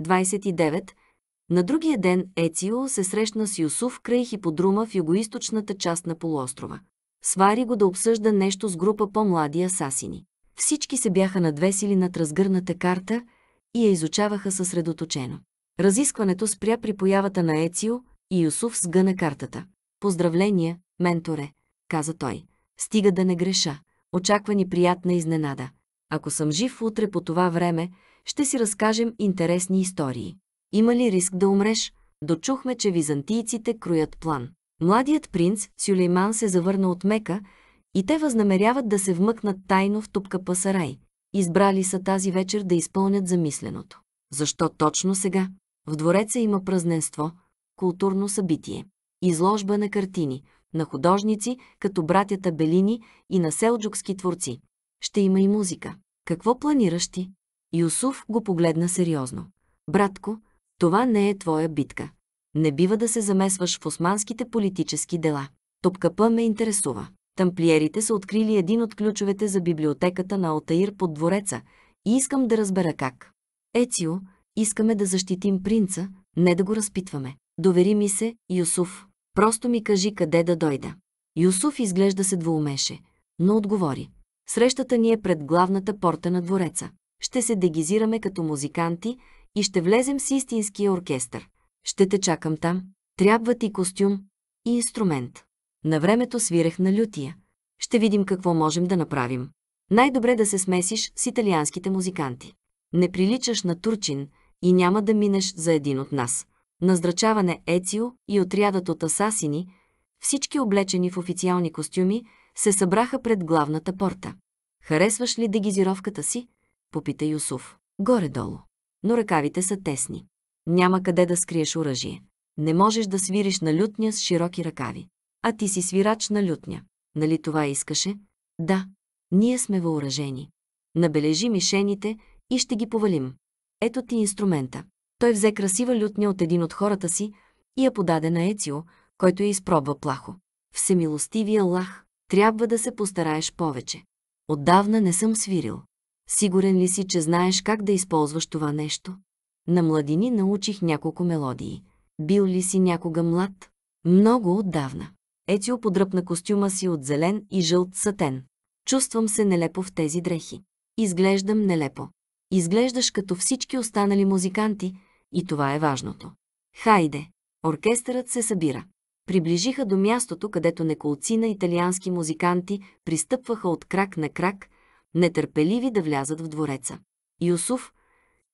29, на другия ден Ецио се срещна с Юсуф край хиподрума в югоисточната част на полуострова. Свари го да обсъжда нещо с група по-млади асасини. Всички се бяха надвесили над разгърната карта и я изучаваха съсредоточено. Разискването спря при появата на Ецио и Юсуф сгъна картата. Поздравления, менторе, каза той. Стига да не греша. Очаква ни приятна изненада. Ако съм жив утре по това време, ще си разкажем интересни истории. Има ли риск да умреш? Дочухме, че византийците кроят план. Младият принц Сюлейман се завърна от Мека и те възнамеряват да се вмъкнат тайно в тупка пасарай. Избрали са тази вечер да изпълнят замисленото. Защо точно сега? В двореца има празненство, културно събитие, изложба на картини, на художници, като братята Белини и на селджукски творци. Ще има и музика. Какво планираш ти? Юсуф го погледна сериозно. Братко, това не е твоя битка. Не бива да се замесваш в османските политически дела. Топкапа ме интересува. Тамплиерите са открили един от ключовете за библиотеката на Алтаир под двореца и искам да разбера как. Ецио, искаме да защитим принца, не да го разпитваме. Довери ми се, Юсуф. Просто ми кажи къде да дойда. Юсуф изглежда се двоумеше, но отговори. Срещата ни е пред главната порта на двореца ще се дегизираме като музиканти и ще влезем с истинския оркестър. Ще те чакам там. Трябва ти костюм и инструмент. На времето свирех на лютия. Ще видим какво можем да направим. Най-добре да се смесиш с италианските музиканти. Не приличаш на турчин и няма да минеш за един от нас. Наздрачаване Ецио и отрядът от асасини, всички облечени в официални костюми, се събраха пред главната порта. Харесваш ли дегизировката си? Попита Юсуф. Горе-долу. Но ръкавите са тесни. Няма къде да скриеш оръжие. Не можеш да свириш на лютня с широки ръкави. А ти си свирач на лютня. Нали това искаше? Да. Ние сме въоръжени. Набележи мишените и ще ги повалим. Ето ти инструмента. Той взе красива лютня от един от хората си и я подаде на Ецио, който я изпробва плахо. Всемилостивия лах, трябва да се постараеш повече. Отдавна не съм свирил. Сигурен ли си, че знаеш как да използваш това нещо? На младини научих няколко мелодии. Бил ли си някога млад? Много отдавна. Ецио подръпна костюма си от зелен и жълт сатен. Чувствам се нелепо в тези дрехи. Изглеждам нелепо. Изглеждаш като всички останали музиканти и това е важното. Хайде! Оркестърът се събира. Приближиха до мястото, където неколци на италиански музиканти пристъпваха от крак на крак, нетърпеливи да влязат в двореца. Юсуф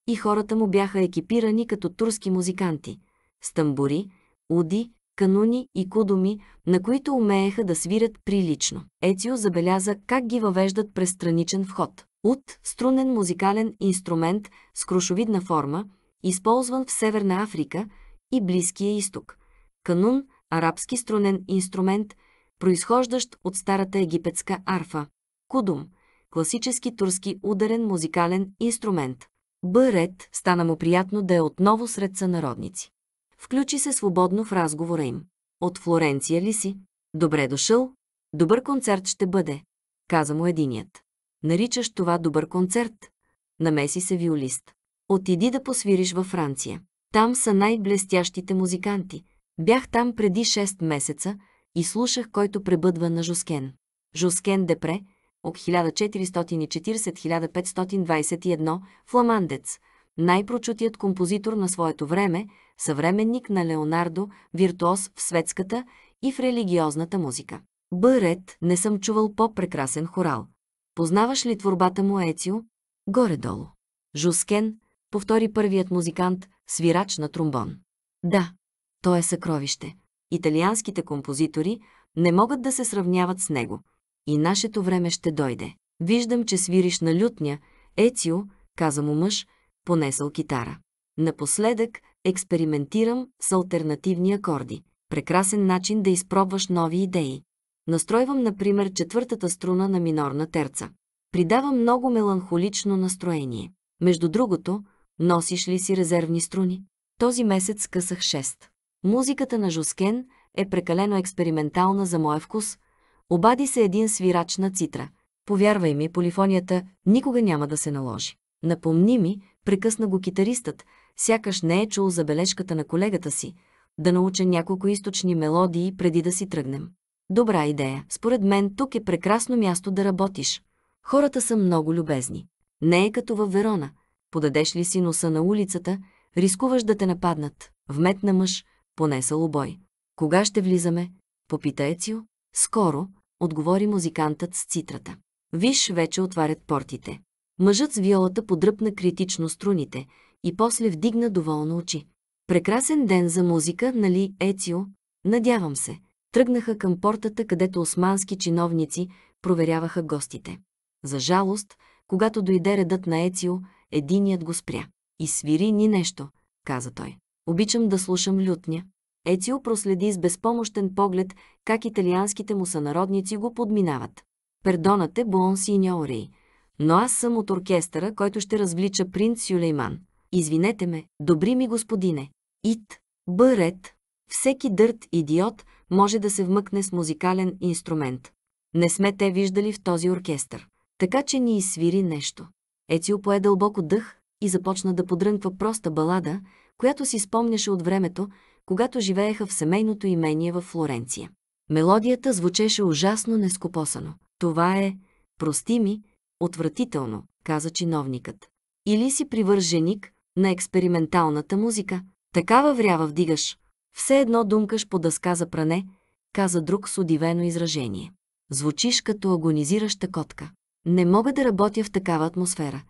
и хората му бяха екипирани като турски музиканти, с тамбури, уди, кануни и кудоми, на които умееха да свирят прилично. Ецио забеляза как ги въвеждат през страничен вход. Уд – струнен музикален инструмент с крушовидна форма, използван в Северна Африка и Близкия изток. Канун – арабски струнен инструмент, произхождащ от старата египетска арфа. Кудум класически турски ударен музикален инструмент. Бърет стана му приятно да е отново сред сънародници. Включи се свободно в разговора им. От Флоренция ли си? Добре дошъл. Добър концерт ще бъде, каза му единият. Наричаш това добър концерт? Намеси се виолист. Отиди да посвириш във Франция. Там са най-блестящите музиканти. Бях там преди 6 месеца и слушах който пребъдва на Жоскен. Жоскен Депре – от 1440-1521, фламандец, най-прочутият композитор на своето време, съвременник на Леонардо, виртуоз в светската и в религиозната музика. Бърет не съм чувал по-прекрасен хорал. Познаваш ли творбата му Ецио? Горе-долу. Жускен, повтори първият музикант, свирач на тромбон. Да, то е съкровище. Италианските композитори не могат да се сравняват с него и нашето време ще дойде. Виждам, че свириш на лютня, Ецио, каза му мъж, понесъл китара. Напоследък експериментирам с альтернативни акорди. Прекрасен начин да изпробваш нови идеи. Настройвам, например, четвъртата струна на минорна терца. Придава много меланхолично настроение. Между другото, носиш ли си резервни струни? Този месец късах 6. Музиката на Жоскен е прекалено експериментална за моя вкус, Обади се един свирач на цитра. Повярвай ми, полифонията никога няма да се наложи. Напомни ми, прекъсна го китаристът, сякаш не е чул забележката на колегата си, да науча няколко източни мелодии преди да си тръгнем. Добра идея. Според мен тук е прекрасно място да работиш. Хората са много любезни. Не е като във Верона. Подадеш ли си носа на улицата, рискуваш да те нападнат. Вметна мъж, понесал обой. Кога ще влизаме? Попита Ецио, скоро, отговори музикантът с цитрата. Виж, вече отварят портите. Мъжът с виолата подръпна критично струните и после вдигна доволно очи. Прекрасен ден за музика, нали, Ецио? Надявам се. Тръгнаха към портата, където османски чиновници проверяваха гостите. За жалост, когато дойде редът на Ецио, единият го спря. И свири ни нещо, каза той. Обичам да слушам лютня, Ецио проследи с безпомощен поглед как италианските му сънародници го подминават. Пердонате, Буон Синьори, но аз съм от оркестъра, който ще развлича принц Сюлейман. Извинете ме, добри ми господине. Ит, бърет. Всеки дърт идиот може да се вмъкне с музикален инструмент. Не сме те виждали в този оркестър. Така че ни изсвири нещо. Ецио пое дълбоко дъх и започна да подрънква проста балада, която си спомняше от времето, когато живееха в семейното имение в Флоренция. Мелодията звучеше ужасно нескопосано. Това е, прости ми, отвратително, каза чиновникът. Или си привърженик на експерименталната музика. Такава врява вдигаш. Все едно думкаш по дъска за пране, каза друг с удивено изражение. Звучиш като агонизираща котка. Не мога да работя в такава атмосфера.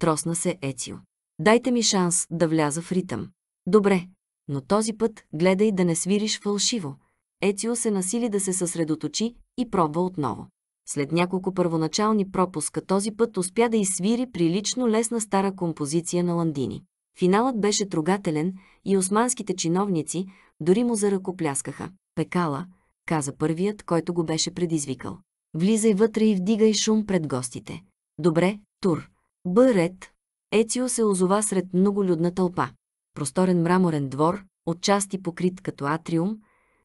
Тросна се Ецио. Дайте ми шанс да вляза в ритъм. Добре, но този път гледай да не свириш фалшиво. Ецио се насили да се съсредоточи и пробва отново. След няколко първоначални пропуска този път успя да изсвири прилично лесна стара композиция на Ландини. Финалът беше трогателен и османските чиновници дори му заръкопляскаха. Пекала, каза първият, който го беше предизвикал. Влизай вътре и вдигай шум пред гостите. Добре, тур. Бъред, Ецио се озова сред многолюдна тълпа просторен мраморен двор, отчасти покрит като атриум,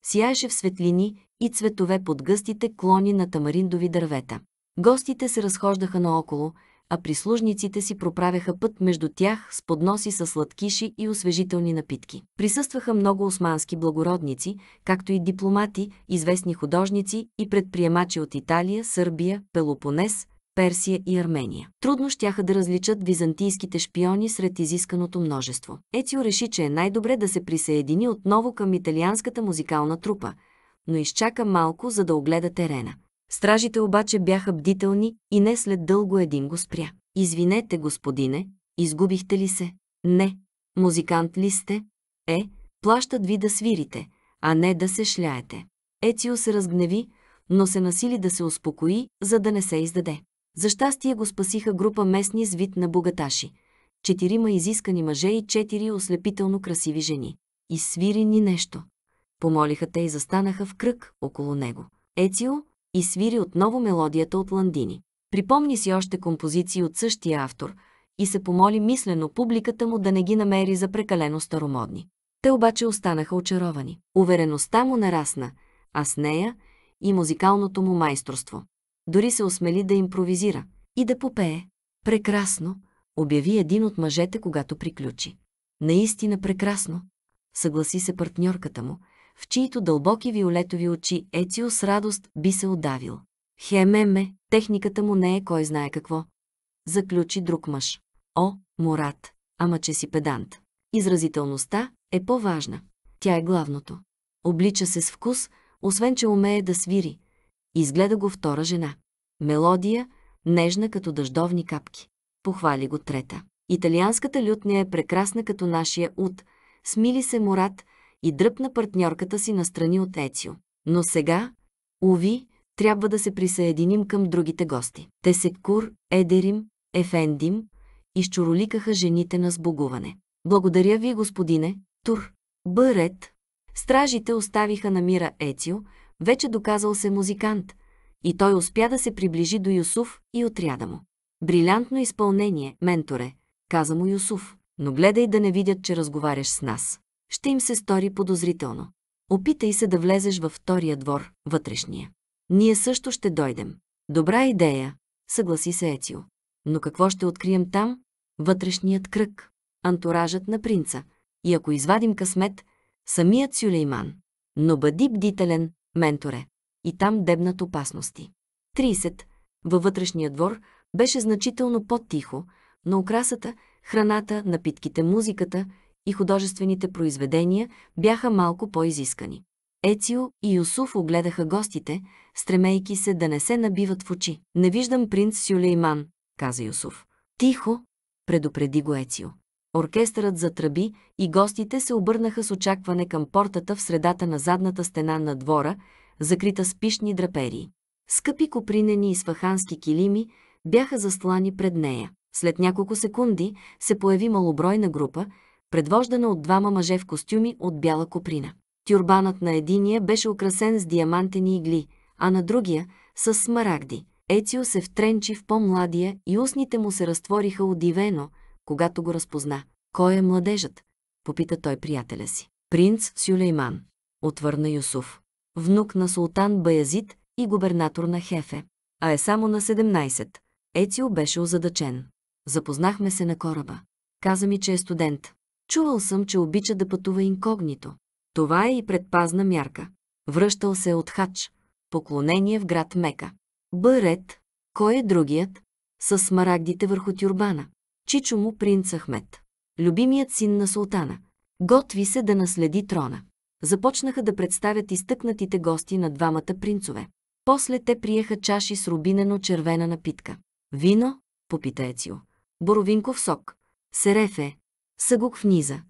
сияеше в светлини и цветове под гъстите клони на тамариндови дървета. Гостите се разхождаха наоколо, а прислужниците си проправяха път между тях с подноси с сладкиши и освежителни напитки. Присъстваха много османски благородници, както и дипломати, известни художници и предприемачи от Италия, Сърбия, Пелопонес, Персия и Армения. Трудно щяха да различат византийските шпиони сред изисканото множество. Ецио реши, че е най-добре да се присъедини отново към италианската музикална трупа, но изчака малко, за да огледа терена. Стражите обаче бяха бдителни и не след дълго един го спря. Извинете, господине, изгубихте ли се? Не. Музикант ли сте? Е, плащат ви да свирите, а не да се шляете. Ецио се разгневи, но се насили да се успокои, за да не се издаде. За щастие го спасиха група местни с вид на богаташи. Четирима изискани мъже и четири ослепително красиви жени. свири ни нещо. Помолиха те и застанаха в кръг около него. Ецио свири отново мелодията от Ландини. Припомни си още композиции от същия автор и се помоли мислено публиката му да не ги намери за прекалено старомодни. Те обаче останаха очаровани. Увереността му нарасна, а с нея и музикалното му майсторство дори се осмели да импровизира и да попее. Прекрасно, обяви един от мъжете, когато приключи. Наистина прекрасно, съгласи се партньорката му, в чието дълбоки виолетови очи Ецио с радост би се отдавил. Хемеме, техниката му не е кой знае какво. Заключи друг мъж. О, Мурат, ама че си педант. Изразителността е по-важна. Тя е главното. Облича се с вкус, освен че умее да свири, Изгледа го втора жена. Мелодия, нежна като дъждовни капки. Похвали го трета. Италианската лютня е прекрасна като нашия ут. Смили се Мурат и дръпна партньорката си настрани от Ецио. Но сега, уви, трябва да се присъединим към другите гости. Те се Кур, Едерим, Ефендим, изчуроликаха жените на сбогуване. Благодаря ви, господине, Тур. Бърет. Стражите оставиха на мира Ецио, вече доказал се музикант, и той успя да се приближи до Юсуф и отряда му. Брилянтно изпълнение, менторе, каза му Юсуф, но гледай да не видят, че разговаряш с нас. Ще им се стори подозрително. Опитай се да влезеш във втория двор, вътрешния. Ние също ще дойдем. Добра идея, съгласи се Ецио. Но какво ще открием там? Вътрешният кръг, антуражът на принца. И ако извадим късмет, самият Сюлейман. Но бъди бдителен, менторе. И там дебнат опасности. 30. Във вътрешния двор беше значително по-тихо, но украсата, храната, напитките, музиката и художествените произведения бяха малко по-изискани. Ецио и Юсуф огледаха гостите, стремейки се да не се набиват в очи. «Не виждам принц Сюлейман», каза Юсуф. «Тихо», предупреди го Ецио. Оркестърът затръби и гостите се обърнаха с очакване към портата в средата на задната стена на двора, закрита с пишни драперии. Скъпи копринени и свахански килими бяха заслани пред нея. След няколко секунди се появи малобройна група, предвождана от двама мъже в костюми от бяла коприна. Тюрбанът на единия беше украсен с диамантени игли, а на другия – с смарагди. Ецио се втренчи в по-младия и устните му се разтвориха удивено, когато го разпозна. Кой е младежът? Попита той приятеля си. Принц Сюлейман, отвърна Юсуф. Внук на султан Баязит и губернатор на Хефе. А е само на 17. Ецио беше озадачен. Запознахме се на кораба. Каза ми, че е студент. Чувал съм, че обича да пътува инкогнито. Това е и предпазна мярка. Връщал се от хач. Поклонение в град Мека. Бърет, кой е другият? С смарагдите върху тюрбана чичо му принц Ахмет, любимият син на султана. Готви се да наследи трона. Започнаха да представят изтъкнатите гости на двамата принцове. После те приеха чаши с рубинено червена напитка. Вино, попита Ецио. Боровинков сок. Серефе. Съгук в низа.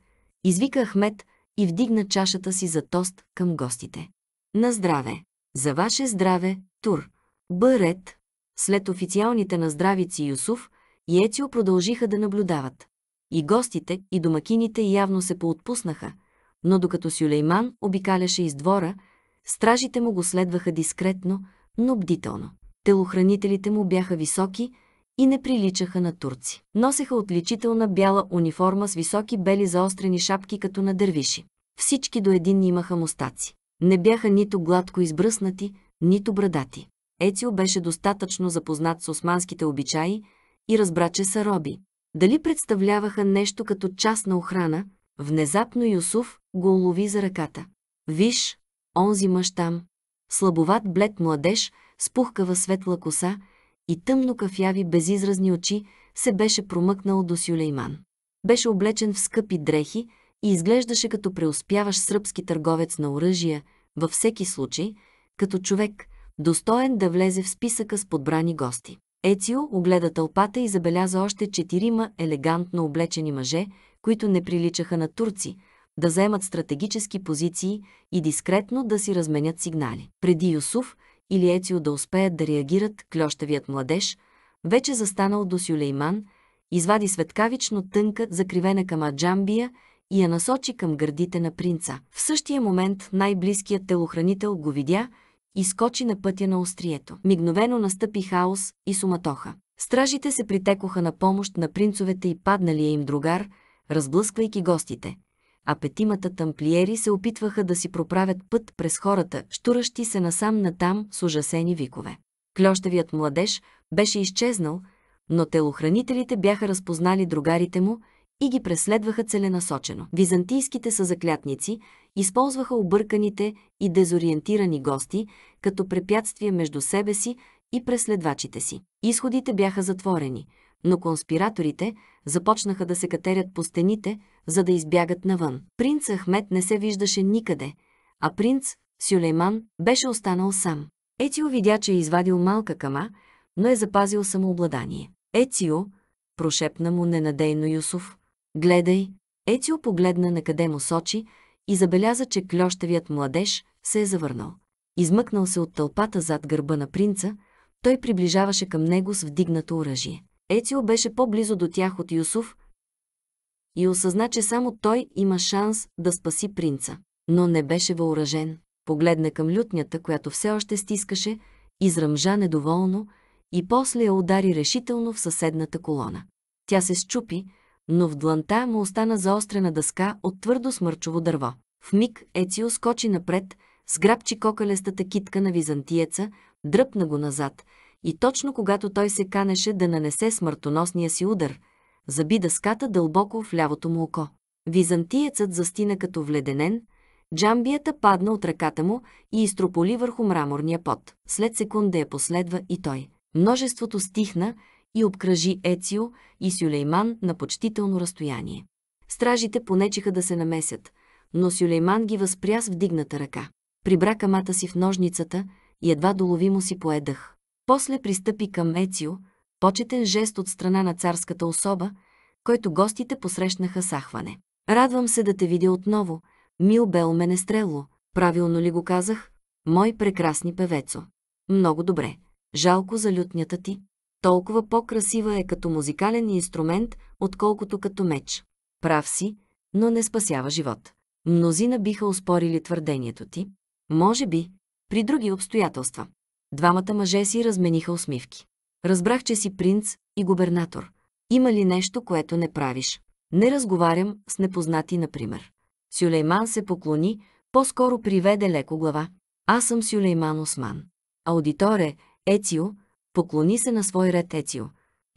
Извика Ахмет и вдигна чашата си за тост към гостите. На здраве! За ваше здраве, Тур! Бърет. След официалните наздравици Юсуф, и Ецио продължиха да наблюдават. И гостите, и домакините явно се поотпуснаха, но докато Сюлейман обикаляше из двора, стражите му го следваха дискретно, но бдително. Телохранителите му бяха високи и не приличаха на турци. Носеха отличителна бяла униформа с високи бели заострени шапки като на дървиши. Всички до един имаха мустаци. Не бяха нито гладко избръснати, нито брадати. Ецио беше достатъчно запознат с османските обичаи, и разбра, че са роби. Дали представляваха нещо като част на охрана, внезапно Юсуф го улови за ръката. Виж, онзи мъж там. Слабоват блед младеж, с пухкава светла коса и тъмно кафяви безизразни очи се беше промъкнал до Сюлейман. Беше облечен в скъпи дрехи и изглеждаше като преуспяваш сръбски търговец на оръжия, във всеки случай, като човек, достоен да влезе в списъка с подбрани гости. Ецио огледа тълпата и забеляза още четирима елегантно облечени мъже, които не приличаха на турци, да заемат стратегически позиции и дискретно да си разменят сигнали. Преди Юсуф или Ецио да успеят да реагират, клющавият младеж, вече застанал до Сюлейман, извади светкавично тънка, закривена към Аджамбия и я насочи към гърдите на принца. В същия момент най-близкият телохранител го видя – Изкочи на пътя на острието. Мигновено настъпи хаос и суматоха. Стражите се притекоха на помощ на принцовете и падналия им другар, разблъсквайки гостите. А петимата тамплиери се опитваха да си проправят път през хората, штуращи се насам натам с ужасени викове. Клющевият младеж беше изчезнал, но телохранителите бяха разпознали другарите му – и ги преследваха целенасочено. Византийските са заклятници, използваха обърканите и дезориентирани гости като препятствие между себе си и преследвачите си. Изходите бяха затворени, но конспираторите започнаха да се катерят по стените, за да избягат навън. Принц Ахмет не се виждаше никъде, а принц Сюлейман беше останал сам. Ецио видя, че е извадил малка кама, но е запазил самообладание. Ецио, прошепна му ненадейно Юсуф, Гледай, Ецио погледна на къде му сочи и забеляза, че клющавият младеж се е завърнал. Измъкнал се от тълпата зад гърба на принца, той приближаваше към него с вдигнато оръжие. Ецио беше по-близо до тях от Юсуф и осъзна, че само той има шанс да спаси принца. Но не беше въоръжен. Погледна към лютнята, която все още стискаше, изръмжа недоволно и после я удари решително в съседната колона. Тя се счупи, но в дланта му остана заострена дъска от твърдо смърчово дърво. В миг Ецио скочи напред, сграбчи кокалестата китка на византиеца, дръпна го назад и точно когато той се канеше да нанесе смъртоносния си удар, заби дъската дълбоко в лявото му око. Византиецът застина като вледенен, джамбията падна от ръката му и изтрополи върху мраморния пот. След секунда я последва и той. Множеството стихна, и обкръжи Ецио и Сюлейман на почтително разстояние. Стражите понечеха да се намесят, но Сюлейман ги възпря с вдигната ръка. Прибра камата си в ножницата и едва доловимо си поедах. После пристъпи към Ецио, почетен жест от страна на царската особа, който гостите посрещнаха сахване. Радвам се да те видя отново, мил бел менестрело, правилно ли го казах, мой прекрасни певецо. Много добре, жалко за лютнята ти, толкова по-красива е като музикален инструмент, отколкото като меч. Прав си, но не спасява живот. Мнозина биха успорили твърдението ти. Може би, при други обстоятелства. Двамата мъже си размениха усмивки. Разбрах, че си принц и губернатор. Има ли нещо, което не правиш? Не разговарям с непознати, например. Сюлейман се поклони, по-скоро приведе леко глава. Аз съм Сюлейман Осман. Аудиторе, Ецио, Поклони се на свой ред Ецио.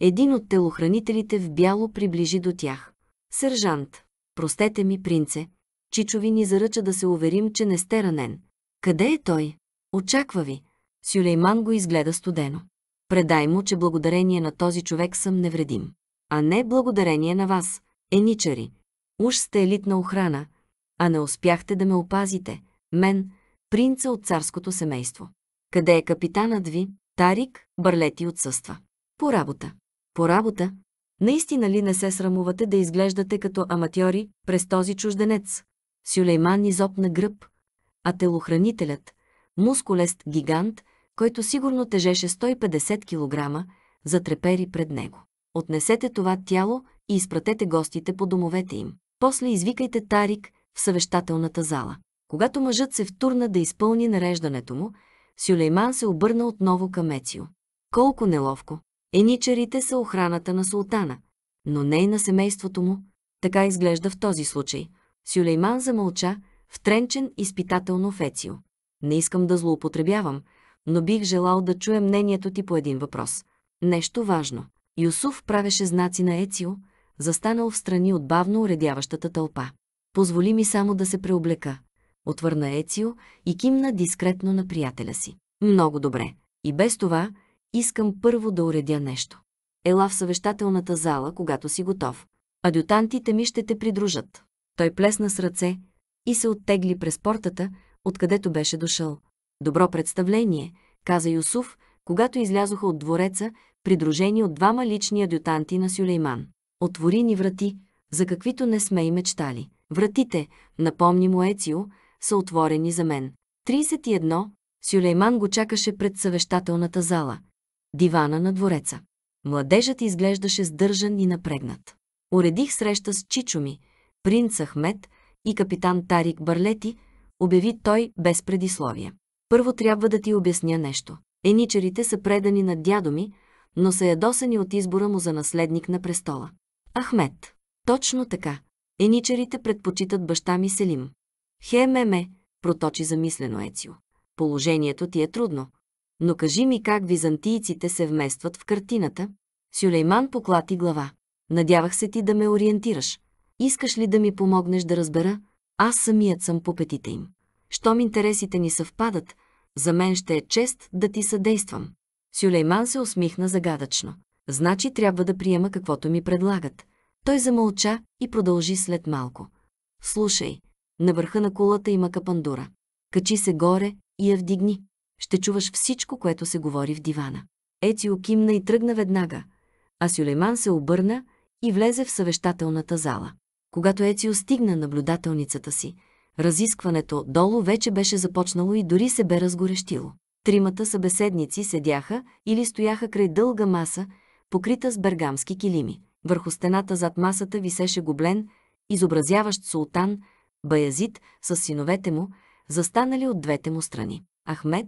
Един от телохранителите в бяло приближи до тях. Сержант, простете ми, принце, Чичови ни заръча да се уверим, че не сте ранен. Къде е той? Очаква ви. Сюлейман го изгледа студено. Предай му, че благодарение на този човек съм невредим. А не благодарение на вас, еничари. Уж сте елитна охрана, а не успяхте да ме опазите, мен, принца от царското семейство. Къде е капитанът ви? Тарик, Барлети отсъства. По работа. По работа? Наистина ли не се срамувате да изглеждате като аматьори през този чужденец? Сюлейман изопна гръб, а телохранителят, мускулест гигант, който сигурно тежеше 150 кг, затрепери пред него. Отнесете това тяло и изпратете гостите по домовете им. После извикайте Тарик в съвещателната зала. Когато мъжът се втурна да изпълни нареждането му, Сюлейман се обърна отново към Ецио. Колко неловко! Еничарите са охраната на султана, но не и на семейството му. Така изглежда в този случай. Сюлейман замълча, втренчен изпитателно в Ецио. Не искам да злоупотребявам, но бих желал да чуя мнението ти по един въпрос. Нещо важно. Юсуф правеше знаци на Ецио, застанал в страни от бавно уредяващата тълпа. Позволи ми само да се преоблека отвърна Ецио и кимна дискретно на приятеля си. Много добре. И без това искам първо да уредя нещо. Ела в съвещателната зала, когато си готов. Адютантите ми ще те придружат. Той плесна с ръце и се оттегли през портата, откъдето беше дошъл. Добро представление, каза Юсуф, когато излязоха от двореца, придружени от двама лични адютанти на Сюлейман. Отвори ни врати, за каквито не сме и мечтали. Вратите, напомни му Ецио, са отворени за мен. 31. Сюлейман го чакаше пред съвещателната зала. Дивана на двореца. Младежът изглеждаше сдържан и напрегнат. Уредих среща с Чичуми, принц Ахмет и капитан Тарик Барлети, обяви той без предисловие. Първо трябва да ти обясня нещо. Еничерите са предани на дядо ми, но са ядосани от избора му за наследник на престола. Ахмет. Точно така. Еничерите предпочитат баща ми Селим. Хемеме, проточи замислено Ецио. Положението ти е трудно. Но кажи ми как византийците се вместват в картината? Сюлейман поклати глава. Надявах се ти да ме ориентираш. Искаш ли да ми помогнеш да разбера? Аз самият съм по петите им. Щом интересите ни съвпадат, за мен ще е чест да ти съдействам. Сюлейман се усмихна загадъчно. Значи трябва да приема каквото ми предлагат. Той замълча и продължи след малко. Слушай, на върха на кулата има капандура. Качи се горе и я вдигни. Ще чуваш всичко, което се говори в дивана. Ецио кимна и тръгна веднага, а Сюлейман се обърна и влезе в съвещателната зала. Когато Ецио стигна наблюдателницата си, разискването долу вече беше започнало и дори се бе разгорещило. Тримата събеседници седяха или стояха край дълга маса, покрита с бергамски килими. Върху стената зад масата висеше гоблен, изобразяващ султан – Баязид с синовете му, застанали от двете му страни. Ахмед,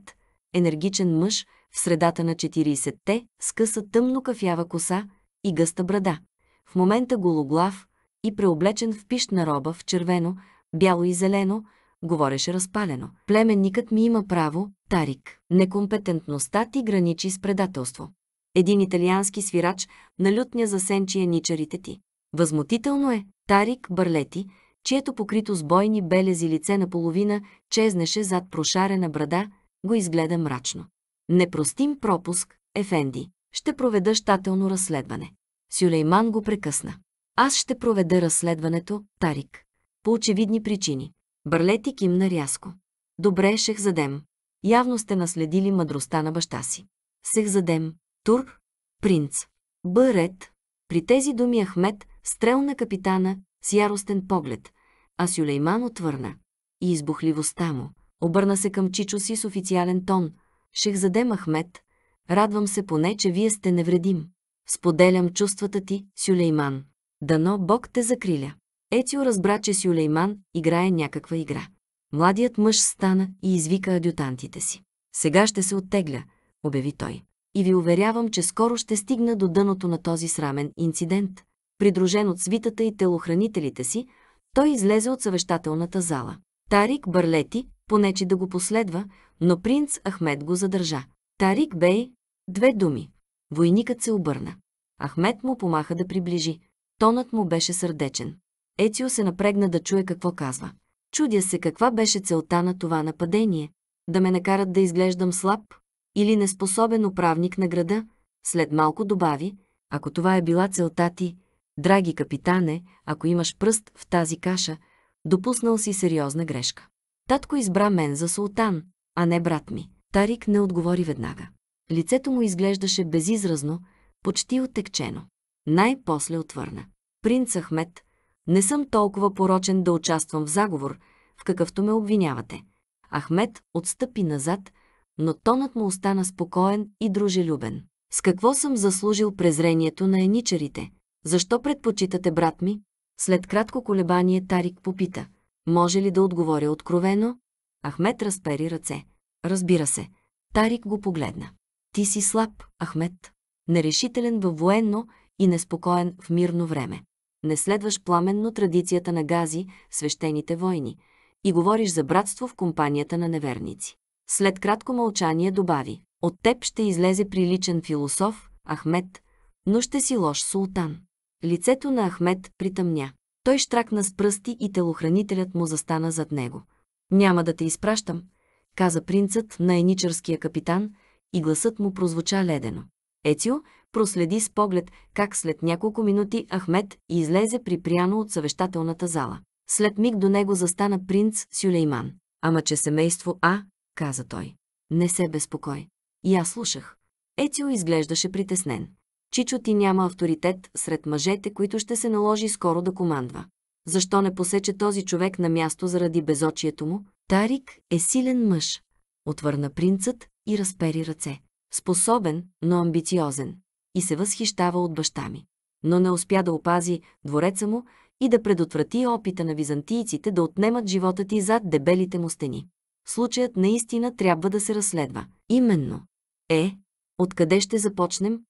енергичен мъж, в средата на 40-те, с къса тъмно кафява коса и гъста брада. В момента гологлав и преоблечен в пищна роба в червено, бяло и зелено, говореше разпалено. Племенникът ми има право, Тарик. Некомпетентността ти граничи с предателство. Един италиански свирач на за сенчия ничарите ти. Възмутително е, Тарик Бърлети, чието покрито с бойни белези лице наполовина чезнеше зад прошарена брада, го изгледа мрачно. Непростим пропуск, Ефенди. Ще проведа щателно разследване. Сюлейман го прекъсна. Аз ще проведа разследването, Тарик. По очевидни причини. Бърлети кимна рязко. Добре, Шехзадем. Явно сте наследили мъдростта на баща си. Сехзадем. Тур, принц. Б. Ред. При тези думи Ахмет, стрел на капитана с яростен поглед, а Сюлейман отвърна. И избухливостта му. Обърна се към Чичо си с официален тон. Шехзаде Махмед, радвам се поне, че вие сте невредим. Споделям чувствата ти, Сюлейман. Дано Бог те закриля. Ецио разбра, че Сюлейман играе някаква игра. Младият мъж стана и извика адютантите си. Сега ще се оттегля, обяви той. И ви уверявам, че скоро ще стигна до дъното на този срамен инцидент. Придружен от свитата и телохранителите си, той излезе от съвещателната зала. Тарик Бърлети понече да го последва, но принц Ахмед го задържа. Тарик бей две думи. Войникът се обърна. Ахмед му помаха да приближи. Тонът му беше сърдечен. Ецио се напрегна да чуе какво казва. Чудя се каква беше целта на това нападение. Да ме накарат да изглеждам слаб или неспособен управник на града. След малко добави, ако това е била целта ти, Драги капитане, ако имаш пръст в тази каша, допуснал си сериозна грешка. Татко избра мен за султан, а не брат ми. Тарик не отговори веднага. Лицето му изглеждаше безизразно, почти отекчено. Най-после отвърна. Принц Ахмед, не съм толкова порочен да участвам в заговор, в какъвто ме обвинявате. Ахмед отстъпи назад, но тонът му остана спокоен и дружелюбен. С какво съм заслужил презрението на еничарите? Защо предпочитате брат ми? След кратко колебание Тарик попита. Може ли да отговоря откровено? Ахмед разпери ръце. Разбира се. Тарик го погледна. Ти си слаб, Ахмед. Нерешителен във военно и неспокоен в мирно време. Не следваш пламенно традицията на гази, свещените войни, и говориш за братство в компанията на неверници. След кратко мълчание добави. От теб ще излезе приличен философ, Ахмед, но ще си лош султан. Лицето на Ахмед притъмня. Той штракна с пръсти и телохранителят му застана зад него. «Няма да те изпращам», каза принцът на еничарския капитан и гласът му прозвуча ледено. Ецио проследи с поглед как след няколко минути Ахмед излезе припряно от съвещателната зала. След миг до него застана принц Сюлейман. «Ама че семейство А», каза той. «Не се безпокой». И аз слушах. Ецио изглеждаше притеснен. Чичо ти няма авторитет сред мъжете, които ще се наложи скоро да командва. Защо не посече този човек на място заради безочието му? Тарик е силен мъж, отвърна принцът и разпери ръце. Способен, но амбициозен. И се възхищава от баща ми. Но не успя да опази двореца му и да предотврати опита на византийците да отнемат живота ти зад дебелите му стени. Случаят наистина трябва да се разследва. Именно. Е, откъде ще започнем?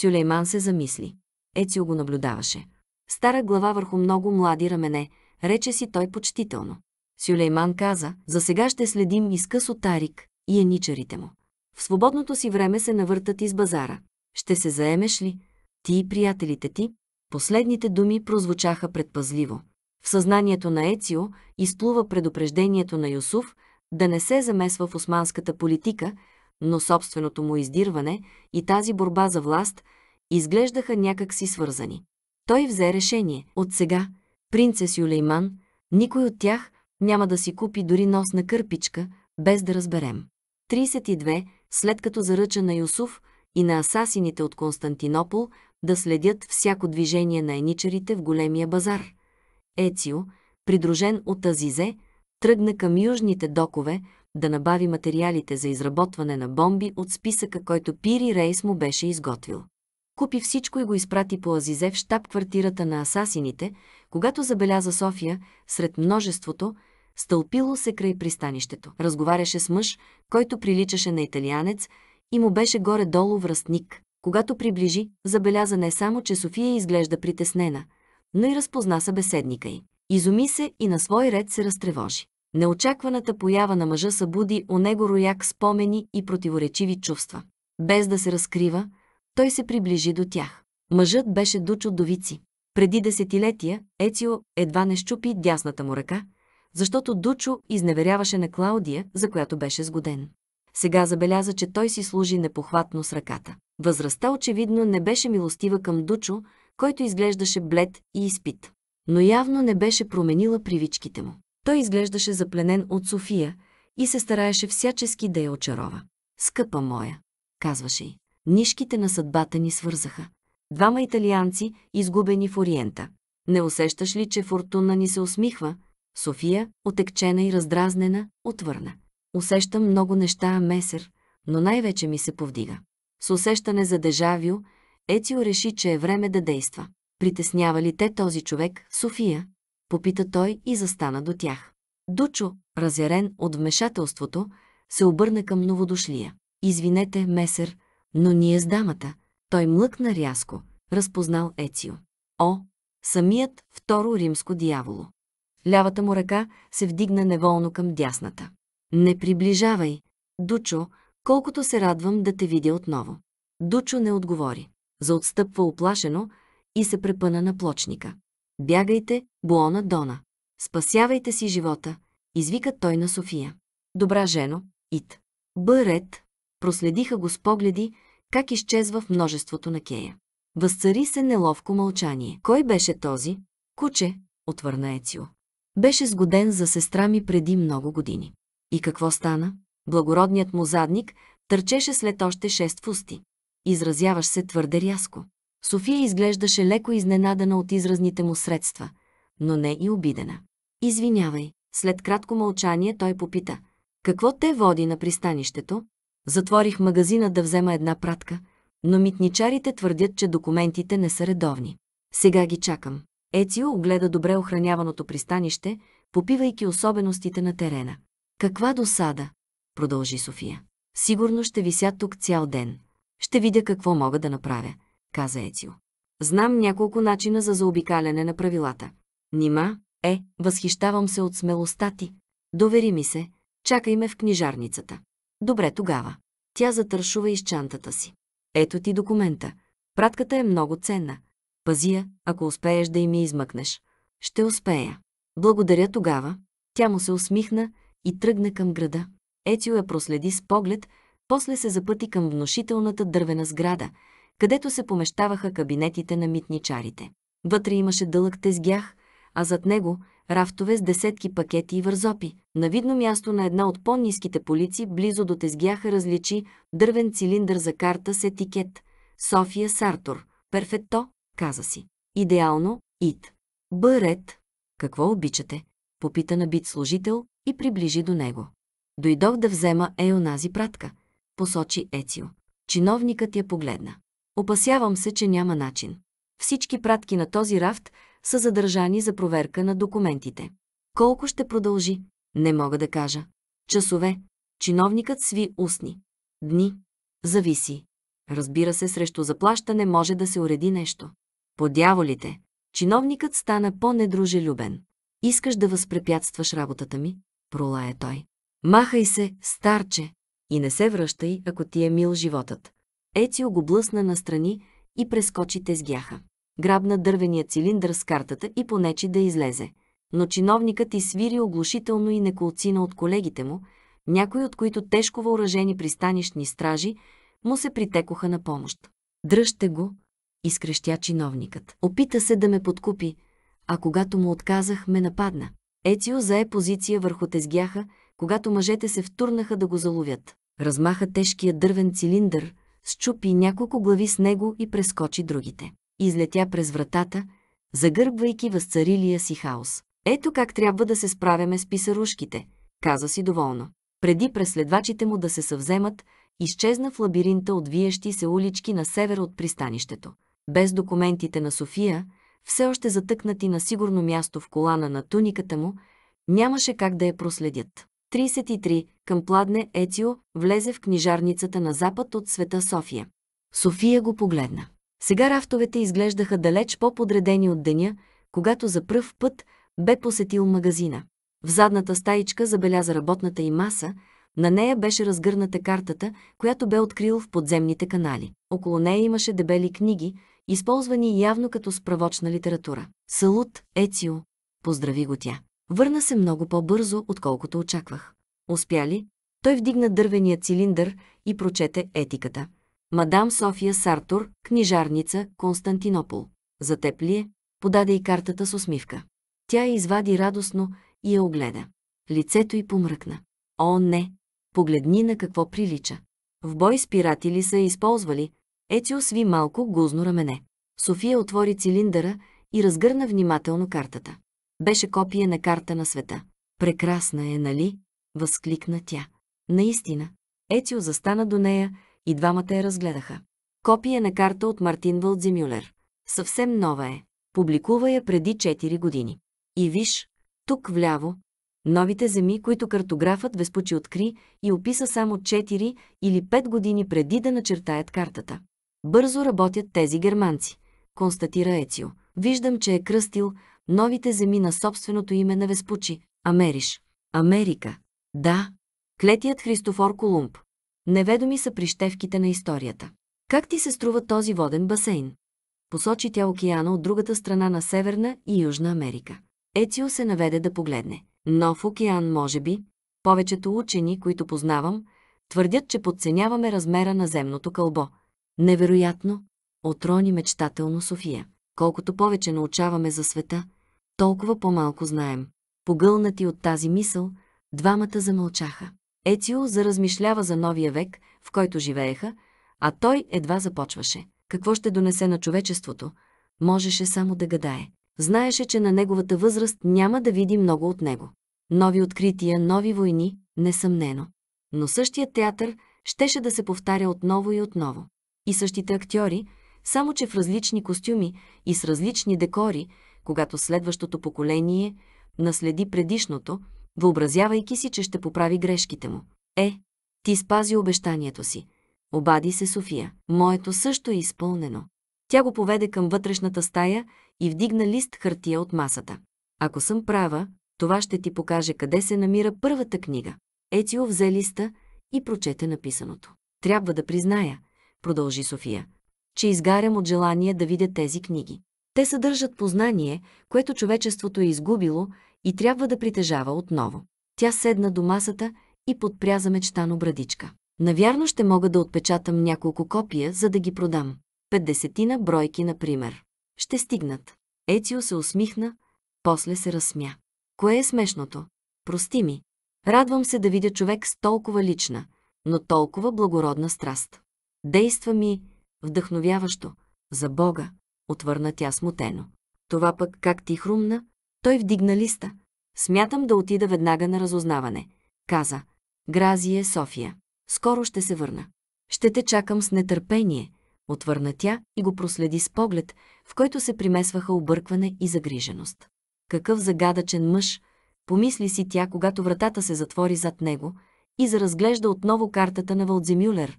Сюлейман се замисли. Ецио го наблюдаваше. Стара глава върху много млади рамене, рече си той почтително. Сюлейман каза, за сега ще следим изкъсо Тарик и еничарите му. В свободното си време се навъртат из базара. Ще се заемеш ли? Ти и приятелите ти? Последните думи прозвучаха предпазливо. В съзнанието на Ецио изплува предупреждението на Юсуф да не се замесва в османската политика но собственото му издирване и тази борба за власт изглеждаха някак си свързани. Той взе решение. От сега, принцес Юлейман, никой от тях няма да си купи дори носна кърпичка, без да разберем. 32, след като заръча на Юсуф и на асасините от Константинопол да следят всяко движение на еничарите в големия базар. Ецио, придружен от Азизе, тръгна към южните докове, да набави материалите за изработване на бомби от списъка, който Пири Рейс му беше изготвил. Купи всичко и го изпрати по Азизе в штаб-квартирата на асасините, когато забеляза София, сред множеството, стълпило се край пристанището. Разговаряше с мъж, който приличаше на италианец и му беше горе-долу връстник. Когато приближи, забеляза не само, че София изглежда притеснена, но и разпозна събеседника й. Изуми се и на свой ред се разтревожи. Неочакваната поява на мъжа събуди у него рояк спомени и противоречиви чувства. Без да се разкрива, той се приближи до тях. Мъжът беше дуч от довици. Преди десетилетия Ецио едва не щупи дясната му ръка, защото Дучо изневеряваше на Клаудия, за която беше сгоден. Сега забеляза, че той си служи непохватно с ръката. Възрастта очевидно не беше милостива към Дучо, който изглеждаше блед и изпит. Но явно не беше променила привичките му. Той изглеждаше запленен от София и се стараеше всячески да я очарова. Скъпа моя, казваше й, нишките на съдбата ни свързаха. Двама италианци, изгубени в Ориента. Не усещаш ли, че фортуна ни се усмихва? София, отекчена и раздразнена, отвърна. Усещам много неща, месер, но най-вече ми се повдига. С усещане за дежавио, Ецио реши, че е време да действа. Притеснява ли те този човек, София? попита той и застана до тях. Дучо, разярен от вмешателството, се обърна към новодошлия. Извинете, месер, но ние с дамата. Той млъкна рязко, разпознал Ецио. О, самият второ римско дяволо. Лявата му ръка се вдигна неволно към дясната. Не приближавай, Дучо, колкото се радвам да те видя отново. Дучо не отговори. Заотстъпва оплашено и се препъна на плочника. Бягайте, Буона Дона. Спасявайте си живота, извика той на София. Добра жено, ит. Бърет. Проследиха го с погледи, как изчезва в множеството на Кея. Възцари се неловко мълчание. Кой беше този? Куче, отвърна Ецио. Беше сгоден за сестра ми преди много години. И какво стана? Благородният му задник търчеше след още шест фусти. Изразяваш се твърде рязко. София изглеждаше леко изненадана от изразните му средства, но не и обидена. Извинявай. След кратко мълчание той попита. Какво те води на пристанището? Затворих магазина да взема една пратка, но митничарите твърдят, че документите не са редовни. Сега ги чакам. Ецио огледа добре охраняваното пристанище, попивайки особеностите на терена. Каква досада, продължи София. Сигурно ще вися тук цял ден. Ще видя какво мога да направя каза Ецио. Знам няколко начина за заобикаляне на правилата. Нима, е, възхищавам се от смелостта ти. Довери ми се, чакай ме в книжарницата. Добре тогава. Тя затършува изчантата си. Ето ти документа. Пратката е много ценна. Пази я, ако успееш да им ми измъкнеш. Ще успея. Благодаря тогава. Тя му се усмихна и тръгна към града. Ецио я проследи с поглед, после се запъти към внушителната дървена сграда – където се помещаваха кабинетите на митничарите. Вътре имаше дълъг тезгях, а зад него – рафтове с десетки пакети и вързопи. На видно място на една от по-низките полици, близо до тезгяха, различи дървен цилиндър за карта с етикет «София Сартор». «Перфетто», каза си. «Идеално, ит. «Бърет». «Какво обичате?» – попита на бит служител и приближи до него. «Дойдох да взема Еонази пратка», – посочи Ецио. Чиновникът я погледна. Опасявам се, че няма начин. Всички пратки на този рафт са задържани за проверка на документите. Колко ще продължи? Не мога да кажа. Часове. Чиновникът сви устни. Дни. Зависи. Разбира се, срещу заплащане може да се уреди нещо. По дяволите. Чиновникът стана по-недружелюбен. Искаш да възпрепятстваш работата ми? пролая той. Махай се, старче, и не се връщай, ако ти е мил животът. Ецио го блъсна настрани и прескочи тезгяха. Грабна дървения цилиндър с картата и понечи да излезе. Но чиновникът свири оглушително и неколцина от колегите му, някои от които тежко въоръжени пристанищни стражи му се притекоха на помощ. Дръжте го, изкрещя чиновникът. Опита се да ме подкупи, а когато му отказах, ме нападна. Ецио зае позиция върху тезгяха, когато мъжете се втурнаха да го заловят. Размаха тежкия дървен цилиндър, счупи няколко глави с него и прескочи другите. Излетя през вратата, загърбвайки възцарилия си хаос. Ето как трябва да се справяме с писарушките, каза си доволно. Преди преследвачите му да се съвземат, изчезна в лабиринта от виещи се улички на север от пристанището. Без документите на София, все още затъкнати на сигурно място в колана на туниката му, нямаше как да я проследят. 33, към Пладне Ецио, влезе в книжарницата на запад от света София. София го погледна. Сега рафтовете изглеждаха далеч по-подредени от деня, когато за пръв път бе посетил магазина. В задната стаичка забеляза работната и маса, на нея беше разгърната картата, която бе открил в подземните канали. Около нея имаше дебели книги, използвани явно като справочна литература. Салут, Ецио, поздрави го тя. Върна се много по-бързо, отколкото очаквах. Успя ли? Той вдигна дървения цилиндър и прочете етиката. Мадам София Сартур, книжарница, Константинопол. За теб ли е? Подаде и картата с усмивка. Тя я извади радостно и я огледа. Лицето й помръкна. О, не! Погледни на какво прилича. В бой с пирати ли са използвали? Ецио сви малко гузно рамене. София отвори цилиндъра и разгърна внимателно картата. Беше копие на карта на света. Прекрасна е, нали? Възкликна тя. Наистина. Ецио застана до нея и двамата я разгледаха. Копие на карта от Мартин Вълдземюлер. Съвсем нова е. Публикува я преди 4 години. И виж, тук вляво, новите земи, които картографът Веспучи откри и описа само 4 или 5 години преди да начертаят картата. Бързо работят тези германци, констатира Ецио. Виждам, че е кръстил новите земи на собственото име на Веспучи, Америш, Америка. Да, клетият Христофор Колумб. Неведоми са прищевките на историята. Как ти се струва този воден басейн? Посочи тя океана от другата страна на Северна и Южна Америка. Ецио се наведе да погледне. Нов океан, може би. Повечето учени, които познавам, твърдят, че подценяваме размера на земното кълбо. Невероятно, отрони мечтателно София. Колкото повече научаваме за света, толкова по-малко знаем. Погълнати от тази мисъл, двамата замълчаха. Ецио заразмишлява за новия век, в който живееха, а той едва започваше. Какво ще донесе на човечеството? Можеше само да гадае. Знаеше, че на неговата възраст няма да види много от него. Нови открития, нови войни, несъмнено. Но същия театър щеше да се повтаря отново и отново. И същите актьори, само че в различни костюми и с различни декори, когато следващото поколение наследи предишното, въобразявайки си, че ще поправи грешките му. Е, ти спази обещанието си. Обади се София. Моето също е изпълнено. Тя го поведе към вътрешната стая и вдигна лист хартия от масата. Ако съм права, това ще ти покаже къде се намира първата книга. Ецио взе листа и прочете написаното. Трябва да призная, продължи София, че изгарям от желание да видя тези книги. Те съдържат познание, което човечеството е изгубило и трябва да притежава отново. Тя седна до масата и подпря за мечтано брадичка. Навярно ще мога да отпечатам няколко копия, за да ги продам. Петдесетина бройки, например. Ще стигнат. Ецио се усмихна, после се разсмя. Кое е смешното? Прости ми. Радвам се да видя човек с толкова лична, но толкова благородна страст. Действа ми вдъхновяващо, за Бога, отвърна тя смутено. Това пък как ти хрумна? Той вдигна листа. Смятам да отида веднага на разузнаване. Каза. Гразие, София. Скоро ще се върна. Ще те чакам с нетърпение, отвърна тя и го проследи с поглед, в който се примесваха объркване и загриженост. Какъв загадъчен мъж, помисли си тя, когато вратата се затвори зад него и заразглежда отново картата на Валдземюлер,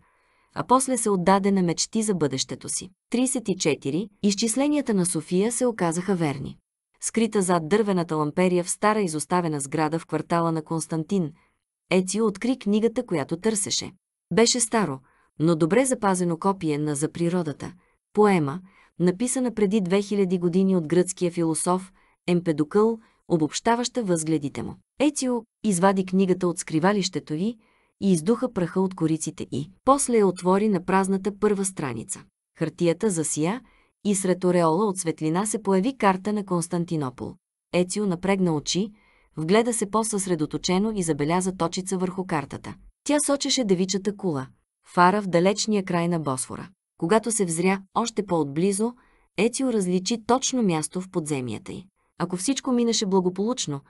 а после се отдаде на мечти за бъдещето си. 34. Изчисленията на София се оказаха верни. Скрита зад дървената ламперия в стара изоставена сграда в квартала на Константин, Ецио откри книгата, която търсеше. Беше старо, но добре запазено копие на «За природата», поема, написана преди 2000 години от гръцкия философ Емпедокъл, обобщаваща възгледите му. Ецио извади книгата от скривалището й, и издуха праха от кориците и. После я отвори на празната първа страница. Хартията засия и сред ореола от светлина се появи карта на Константинопол. Ецио напрегна очи, вгледа се по-съсредоточено и забеляза точица върху картата. Тя сочеше девичата кула, фара в далечния край на Босфора. Когато се взря още по-отблизо, Ецио различи точно място в подземията й. Ако всичко минеше благополучно,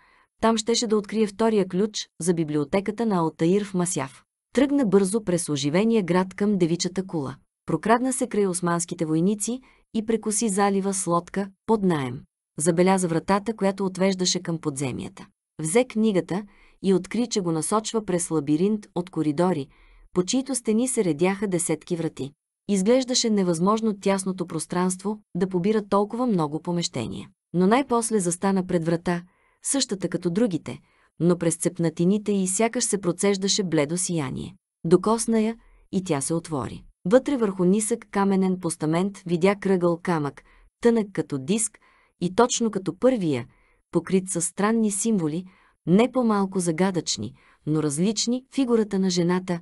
там щеше да открие втория ключ за библиотеката на Алтаир в Масяв. Тръгна бързо през оживения град към девичата кула. Прокрадна се край османските войници и прекоси залива с лодка под наем. Забеляза вратата, която отвеждаше към подземията. Взе книгата и откри, че го насочва през лабиринт от коридори, по чието стени се редяха десетки врати. Изглеждаше невъзможно тясното пространство да побира толкова много помещения. Но най-после застана пред врата – същата като другите, но през цепнатините и сякаш се процеждаше бледо сияние. Докосна я и тя се отвори. Вътре върху нисък каменен постамент видя кръгъл камък, тънък като диск и точно като първия, покрит със странни символи, не по-малко загадъчни, но различни фигурата на жената,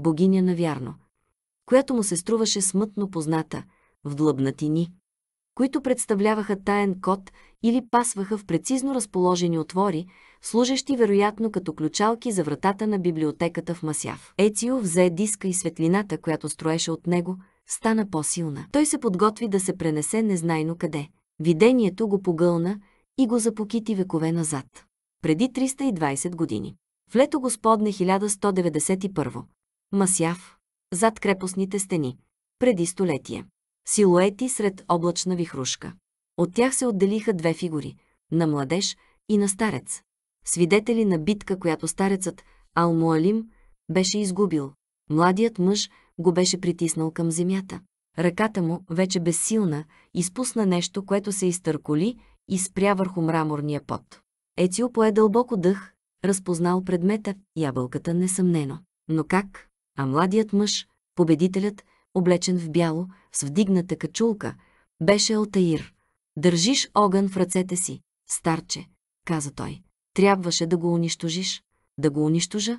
богиня навярно, която му се струваше смътно позната, в длъбнатини които представляваха таен код или пасваха в прецизно разположени отвори, служещи вероятно като ключалки за вратата на библиотеката в Масяв. Ецио взе диска и светлината, която строеше от него, стана по-силна. Той се подготви да се пренесе незнайно къде. Видението го погълна и го запокити векове назад. Преди 320 години. В лето Господне 1191. Масяв. Зад крепостните стени. Преди столетие силуети сред облачна вихрушка. От тях се отделиха две фигури – на младеж и на старец. Свидетели на битка, която старецът Алмуалим беше изгубил. Младият мъж го беше притиснал към земята. Ръката му, вече безсилна, изпусна нещо, което се изтърколи и спря върху мраморния пот. Ецио пое дълбоко дъх, разпознал предмета, ябълката несъмнено. Но как? А младият мъж, победителят, облечен в бяло, с вдигната качулка, беше Алтаир. Държиш огън в ръцете си, старче, каза той. Трябваше да го унищожиш. Да го унищожа?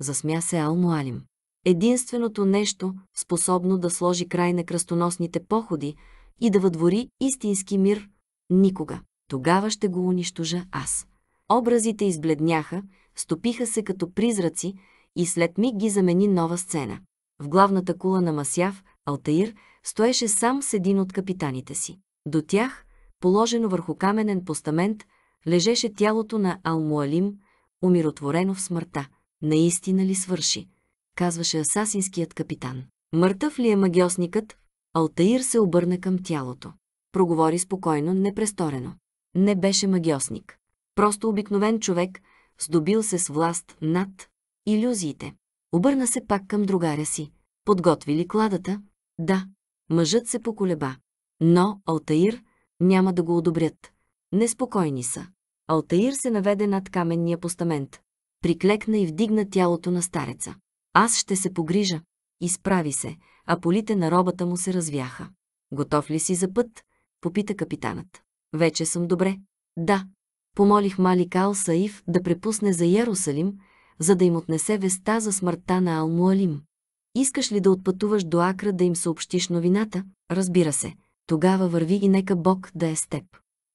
Засмя се Алмуалим. Единственото нещо, способно да сложи край на кръстоносните походи и да въдвори истински мир, никога. Тогава ще го унищожа аз. Образите избледняха, стопиха се като призраци и след миг ги замени нова сцена. В главната кула на Масяв, Алтаир, стоеше сам с един от капитаните си. До тях, положено върху каменен постамент, лежеше тялото на Алмуалим, умиротворено в смъртта. Наистина ли свърши? казваше асасинският капитан. Мъртъв ли е магиосникът? Алтаир се обърна към тялото. Проговори спокойно, непресторено. Не беше магиосник. Просто обикновен човек, здобил се с власт над иллюзиите. Обърна се пак към другаря си. Подготви ли кладата? Да. Мъжът се поколеба. Но Алтаир няма да го одобрят. Неспокойни са. Алтаир се наведе над каменния постамент. Приклекна и вдигна тялото на стареца. Аз ще се погрижа. Изправи се, а полите на робата му се развяха. Готов ли си за път? Попита капитанът. Вече съм добре. Да. Помолих Мали Кал Саиф да препусне за Ярусалим, за да им отнесе веста за смъртта на Алмуалим. Искаш ли да отпътуваш до Акра да им съобщиш новината? Разбира се. Тогава върви и нека Бог да е с теб.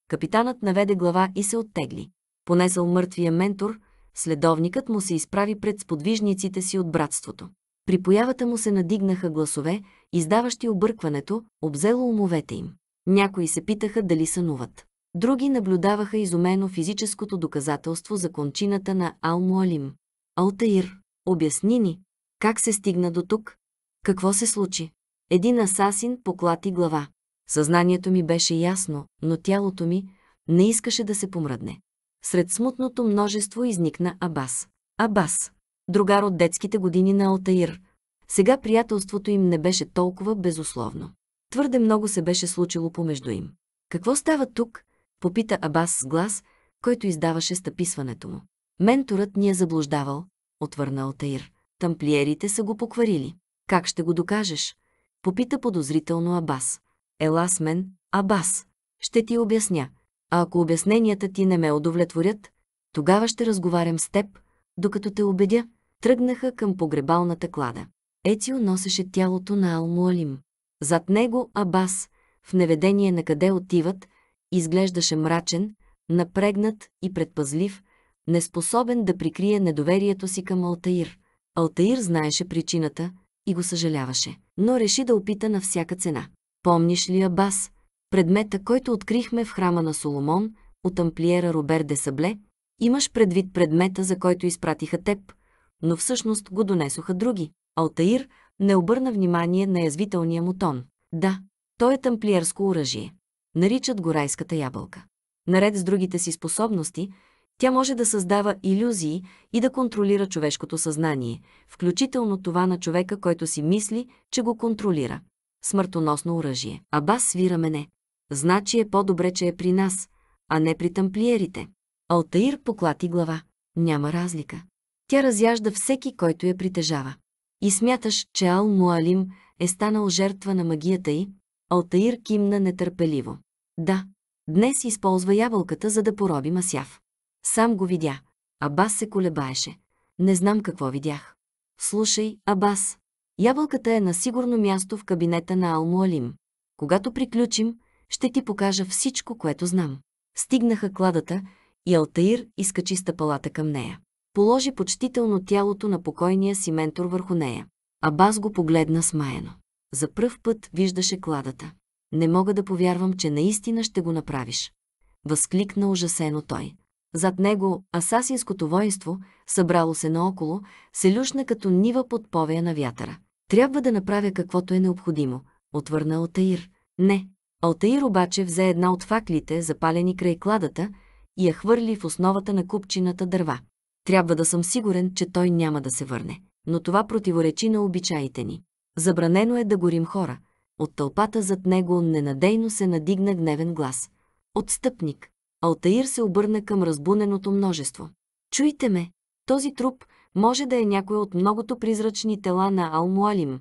Капитанът наведе глава и се оттегли. Понесъл мъртвия ментор, следовникът му се изправи пред сподвижниците си от братството. При появата му се надигнаха гласове, издаващи объркването, обзело умовете им. Някои се питаха дали сънуват. Други наблюдаваха изумено физическото доказателство за кончината на Алмуалим. Алтаир, обясни ни, как се стигна до тук? Какво се случи? Един асасин поклати глава. Съзнанието ми беше ясно, но тялото ми не искаше да се помръдне. Сред смутното множество изникна Абас. Абас, другар от детските години на Алтаир. Сега приятелството им не беше толкова безусловно. Твърде много се беше случило помежду им. Какво става тук? Попита Абас с глас, който издаваше стъписването му. Менторът ни е заблуждавал, отвърна Алтаир. Тамплиерите са го покварили. Как ще го докажеш? Попита подозрително Абас. Ела с мен, Абас. Ще ти обясня. А ако обясненията ти не ме удовлетворят, тогава ще разговарям с теб, докато те убедя. Тръгнаха към погребалната клада. Ецио носеше тялото на Алмуалим. Зад него Абас, в неведение на къде отиват, изглеждаше мрачен, напрегнат и предпазлив, неспособен да прикрие недоверието си към Алтаир. Алтаир знаеше причината и го съжаляваше, но реши да опита на всяка цена. Помниш ли Абас, предмета, който открихме в храма на Соломон от амплиера Робер де Сабле, имаш предвид предмета, за който изпратиха теб, но всъщност го донесоха други. Алтаир не обърна внимание на язвителния му тон. Да, той е тамплиерско оръжие. Наричат го райската ябълка. Наред с другите си способности, тя може да създава иллюзии и да контролира човешкото съзнание, включително това на човека, който си мисли, че го контролира. Смъртоносно оръжие. Абас свира мене. Значи е по-добре, че е при нас, а не при тамплиерите. Алтаир поклати глава. Няма разлика. Тя разяжда всеки, който я притежава. И смяташ, че Ал Муалим е станал жертва на магията й, Алтаир кимна нетърпеливо. Да, днес използва ябълката, за да пороби масяв. Сам го видя. Абас се колебаеше. Не знам какво видях. Слушай, Абас. Ябълката е на сигурно място в кабинета на Алмуалим. Когато приключим, ще ти покажа всичко, което знам. Стигнаха кладата и Алтаир изкачи стъпалата към нея. Положи почтително тялото на покойния си ментор върху нея. Абас го погледна смаяно. За пръв път виждаше кладата. Не мога да повярвам, че наистина ще го направиш. Възкликна ужасено той. Зад него асасинското воинство, събрало се наоколо, се люшна като нива под повея на вятъра. Трябва да направя каквото е необходимо, отвърна Алтаир. Не. Алтаир обаче взе една от факлите, запалени край кладата, и я хвърли в основата на купчината дърва. Трябва да съм сигурен, че той няма да се върне. Но това противоречи на обичаите ни. Забранено е да горим хора. От тълпата зад него ненадейно се надигна гневен глас. Отстъпник. Алтаир се обърна към разбуненото множество. Чуйте ме, този труп може да е някой от многото призрачни тела на Алмуалим.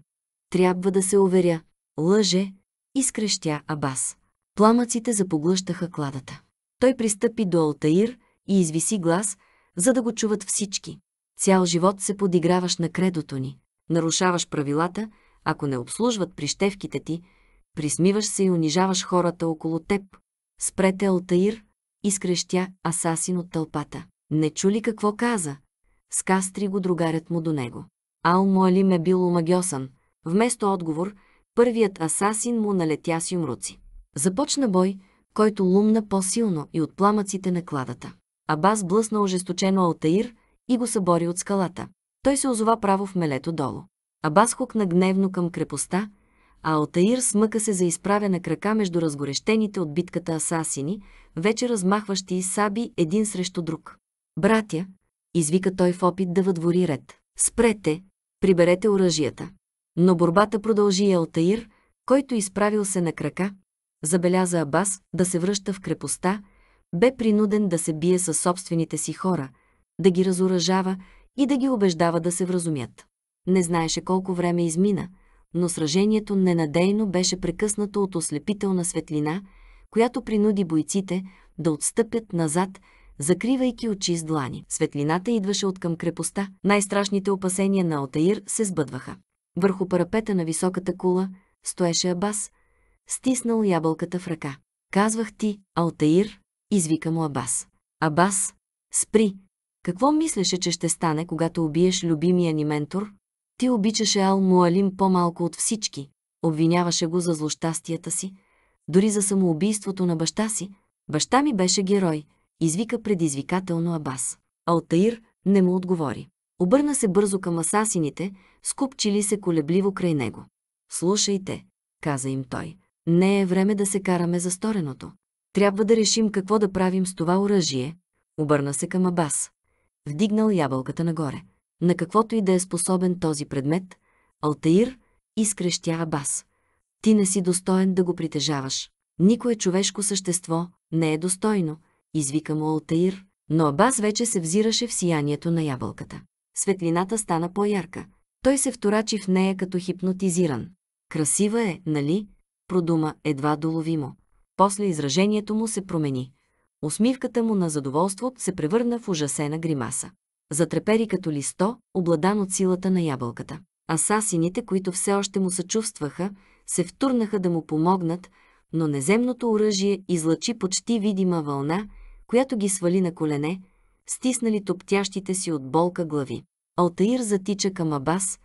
Трябва да се уверя. Лъже, изкрещя Абас. Пламъците запоглъщаха кладата. Той пристъпи до Алтаир и извиси глас, за да го чуват всички. Цял живот се подиграваш на кредото ни. Нарушаваш правилата, ако не обслужват прищевките ти, присмиваш се и унижаваш хората около теб. Спрете Алтаир, изкрещя асасин от тълпата. Не чули какво каза. Скастри го другарят му до него. Ал Муалим е бил омагьосан. Вместо отговор, първият асасин му налетя с юмруци. Започна бой, който лумна по-силно и от пламъците на кладата. Абас блъсна ожесточено Алтаир и го събори от скалата. Той се озова право в мелето долу. Абас хукна гневно към крепостта, а Алтаир смъка се за изправя на крака между разгорещените от битката асасини, вече размахващи и саби един срещу друг. «Братя!» – извика той в опит да въдвори ред. «Спрете! Приберете оръжията!» Но борбата продължи и Алтаир, който изправил се на крака, забеляза Абас да се връща в крепостта, бе принуден да се бие със собствените си хора, да ги разоръжава и да ги убеждава да се вразумят. Не знаеше колко време измина – но сражението ненадейно беше прекъснато от ослепителна светлина, която принуди бойците да отстъпят назад, закривайки очи с длани. Светлината идваше от към крепостта. Най-страшните опасения на Алтаир се сбъдваха. Върху парапета на високата кула стоеше Абас, стиснал ябълката в ръка. Казвах ти, Алтаир, извика му Абас. Абас, спри! Какво мислеше, че ще стане, когато убиеш любимия ни ментор, ти обичаше Ал Муалим по-малко от всички. Обвиняваше го за злощастията си, дори за самоубийството на баща си. Баща ми беше герой, извика предизвикателно Абас. Алтаир не му отговори. Обърна се бързо към асасините, скупчили се колебливо край него. Слушайте, каза им той. Не е време да се караме за стореното. Трябва да решим какво да правим с това оръжие. Обърна се към Абас. Вдигнал ябълката нагоре на каквото и да е способен този предмет, Алтаир изкрещя Абас. Ти не си достоен да го притежаваш. Никое човешко същество не е достойно, извика му Алтаир, но Абас вече се взираше в сиянието на ябълката. Светлината стана по-ярка. Той се вторачи в нея като хипнотизиран. Красива е, нали? Продума едва доловимо. После изражението му се промени. Усмивката му на задоволство се превърна в ужасена гримаса затрепери като листо, обладан от силата на ябълката. Асасините, които все още му съчувстваха, се втурнаха да му помогнат, но неземното оръжие излъчи почти видима вълна, която ги свали на колене, стиснали топтящите си от болка глави. Алтаир затича към Абас,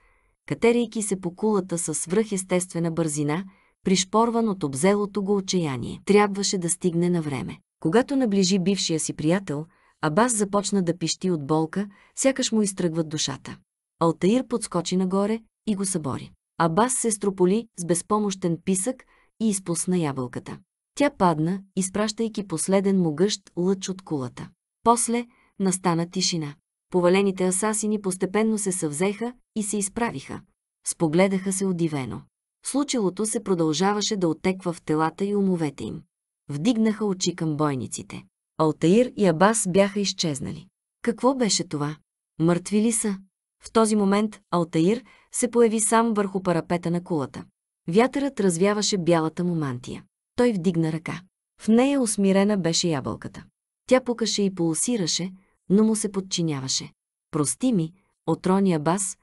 катерейки се по кулата със свръхестествена бързина, пришпорван от обзелото го отчаяние. Трябваше да стигне на време. Когато наближи бившия си приятел, Абас започна да пищи от болка, сякаш му изтръгват душата. Алтаир подскочи нагоре и го събори. Абас се строполи с безпомощен писък и изпусна ябълката. Тя падна, изпращайки последен могъщ лъч от кулата. После настана тишина. Повалените асасини постепенно се съвзеха и се изправиха. Спогледаха се удивено. Случилото се продължаваше да отеква в телата и умовете им. Вдигнаха очи към бойниците. Алтаир и Абас бяха изчезнали. Какво беше това? Мъртви ли са? В този момент Алтаир се появи сам върху парапета на кулата. Вятърът развяваше бялата му мантия. Той вдигна ръка. В нея усмирена беше ябълката. Тя пукаше и пулсираше, но му се подчиняваше. Прости ми, отрония бас,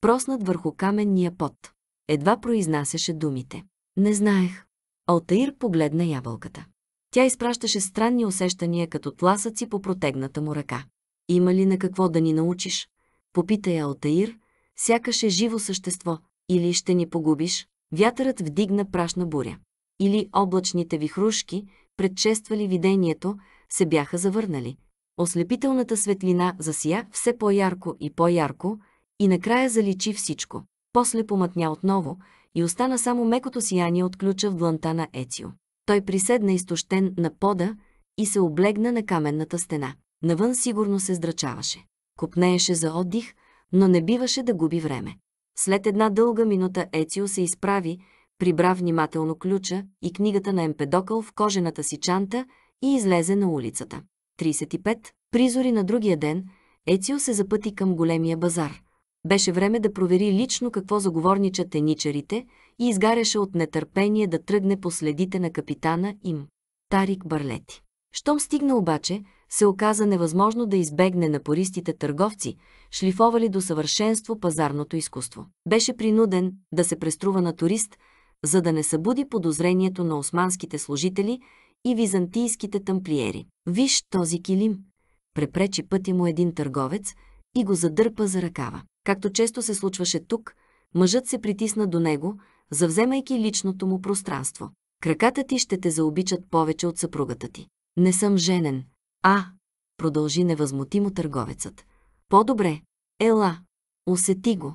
проснат върху каменния пот. Едва произнасяше думите. Не знаех. Алтаир погледна ябълката. Тя изпращаше странни усещания като тласъци по протегната му ръка. Има ли на какво да ни научиш? Попита я Алтаир, сякаш е живо същество. Или ще ни погубиш? Вятърът вдигна прашна буря. Или облачните вихрушки, предчествали видението, се бяха завърнали. Ослепителната светлина засия все по-ярко и по-ярко и накрая заличи всичко. После помътня отново и остана само мекото сияние от ключа в дланта на Ецио. Той приседна изтощен на пода и се облегна на каменната стена. Навън сигурно се здрачаваше. Копнееше за отдих, но не биваше да губи време. След една дълга минута Ецио се изправи, прибра внимателно ключа и книгата на Емпедокъл в кожената си чанта и излезе на улицата. 35. Призори на другия ден, Ецио се запъти към големия базар. Беше време да провери лично какво заговорничат еничарите и изгаряше от нетърпение да тръгне по следите на капитана им, Тарик Барлети. Щом стигна обаче, се оказа невъзможно да избегне напористите търговци, шлифовали до съвършенство пазарното изкуство. Беше принуден да се преструва на турист, за да не събуди подозрението на османските служители и византийските тамплиери. Виж този килим! Препречи пътя му един търговец и го задърпа за ръкава. Както често се случваше тук, мъжът се притисна до него, завземайки личното му пространство. Краката ти ще те заобичат повече от съпругата ти. Не съм женен. А, продължи невъзмутимо търговецът. По-добре. Ела. Усети го.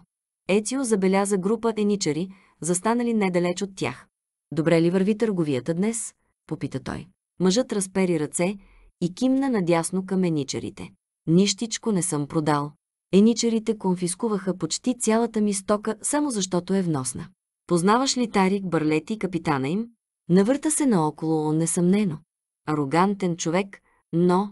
Ецио забеляза група еничари, застанали недалеч от тях. Добре ли върви търговията днес? Попита той. Мъжът разпери ръце и кимна надясно към еничарите. Нищичко не съм продал. Еничарите конфискуваха почти цялата ми стока, само защото е вносна. Познаваш ли Тарик и капитана им? Навърта се наоколо, несъмнено. Арогантен човек, но...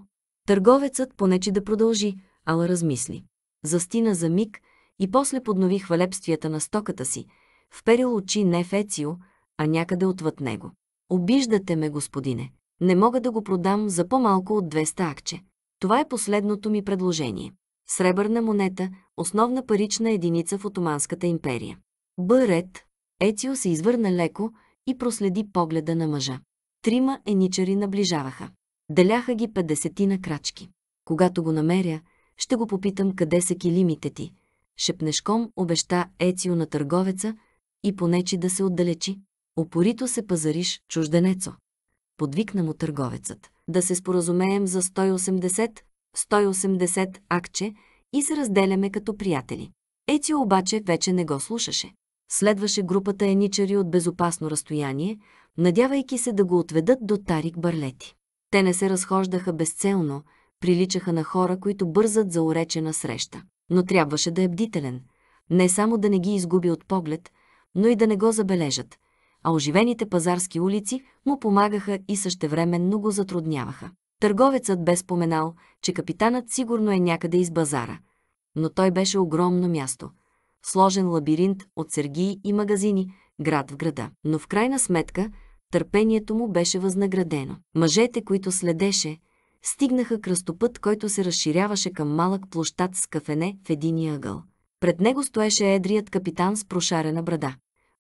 Търговецът понече да продължи, ала размисли. Застина за миг и после поднови хвалебствията на стоката си, вперил очи не в Ецио, а някъде отвъд него. Обиждате ме, господине. Не мога да го продам за по-малко от 200 акче. Това е последното ми предложение. Сребърна монета, основна парична единица в Отоманската империя. Бъред, Ецио се извърна леко и проследи погледа на мъжа. Трима еничари наближаваха. Деляха ги 50 на крачки. Когато го намеря, ще го попитам къде са килимите ти. Шепнешком обеща Ецио на търговеца и понечи да се отдалечи. Опорито се пазариш, чужденецо. Подвикна му търговецът. Да се споразумеем за 180, 180 акче и се разделяме като приятели. Ецио обаче вече не го слушаше. Следваше групата еничари от безопасно разстояние, надявайки се да го отведат до Тарик Барлети. Те не се разхождаха безцелно, приличаха на хора, които бързат за уречена среща. Но трябваше да е бдителен. Не само да не ги изгуби от поглед, но и да не го забележат, а оживените пазарски улици му помагаха и същевременно го затрудняваха. Търговецът бе споменал, че капитанът сигурно е някъде из базара. Но той беше огромно място, сложен лабиринт от сергии и магазини, град в града. Но в крайна сметка, търпението му беше възнаградено. Мъжете, които следеше, стигнаха кръстопът, който се разширяваше към малък площад с кафене в единия ъгъл. Пред него стоеше едрият капитан с прошарена брада.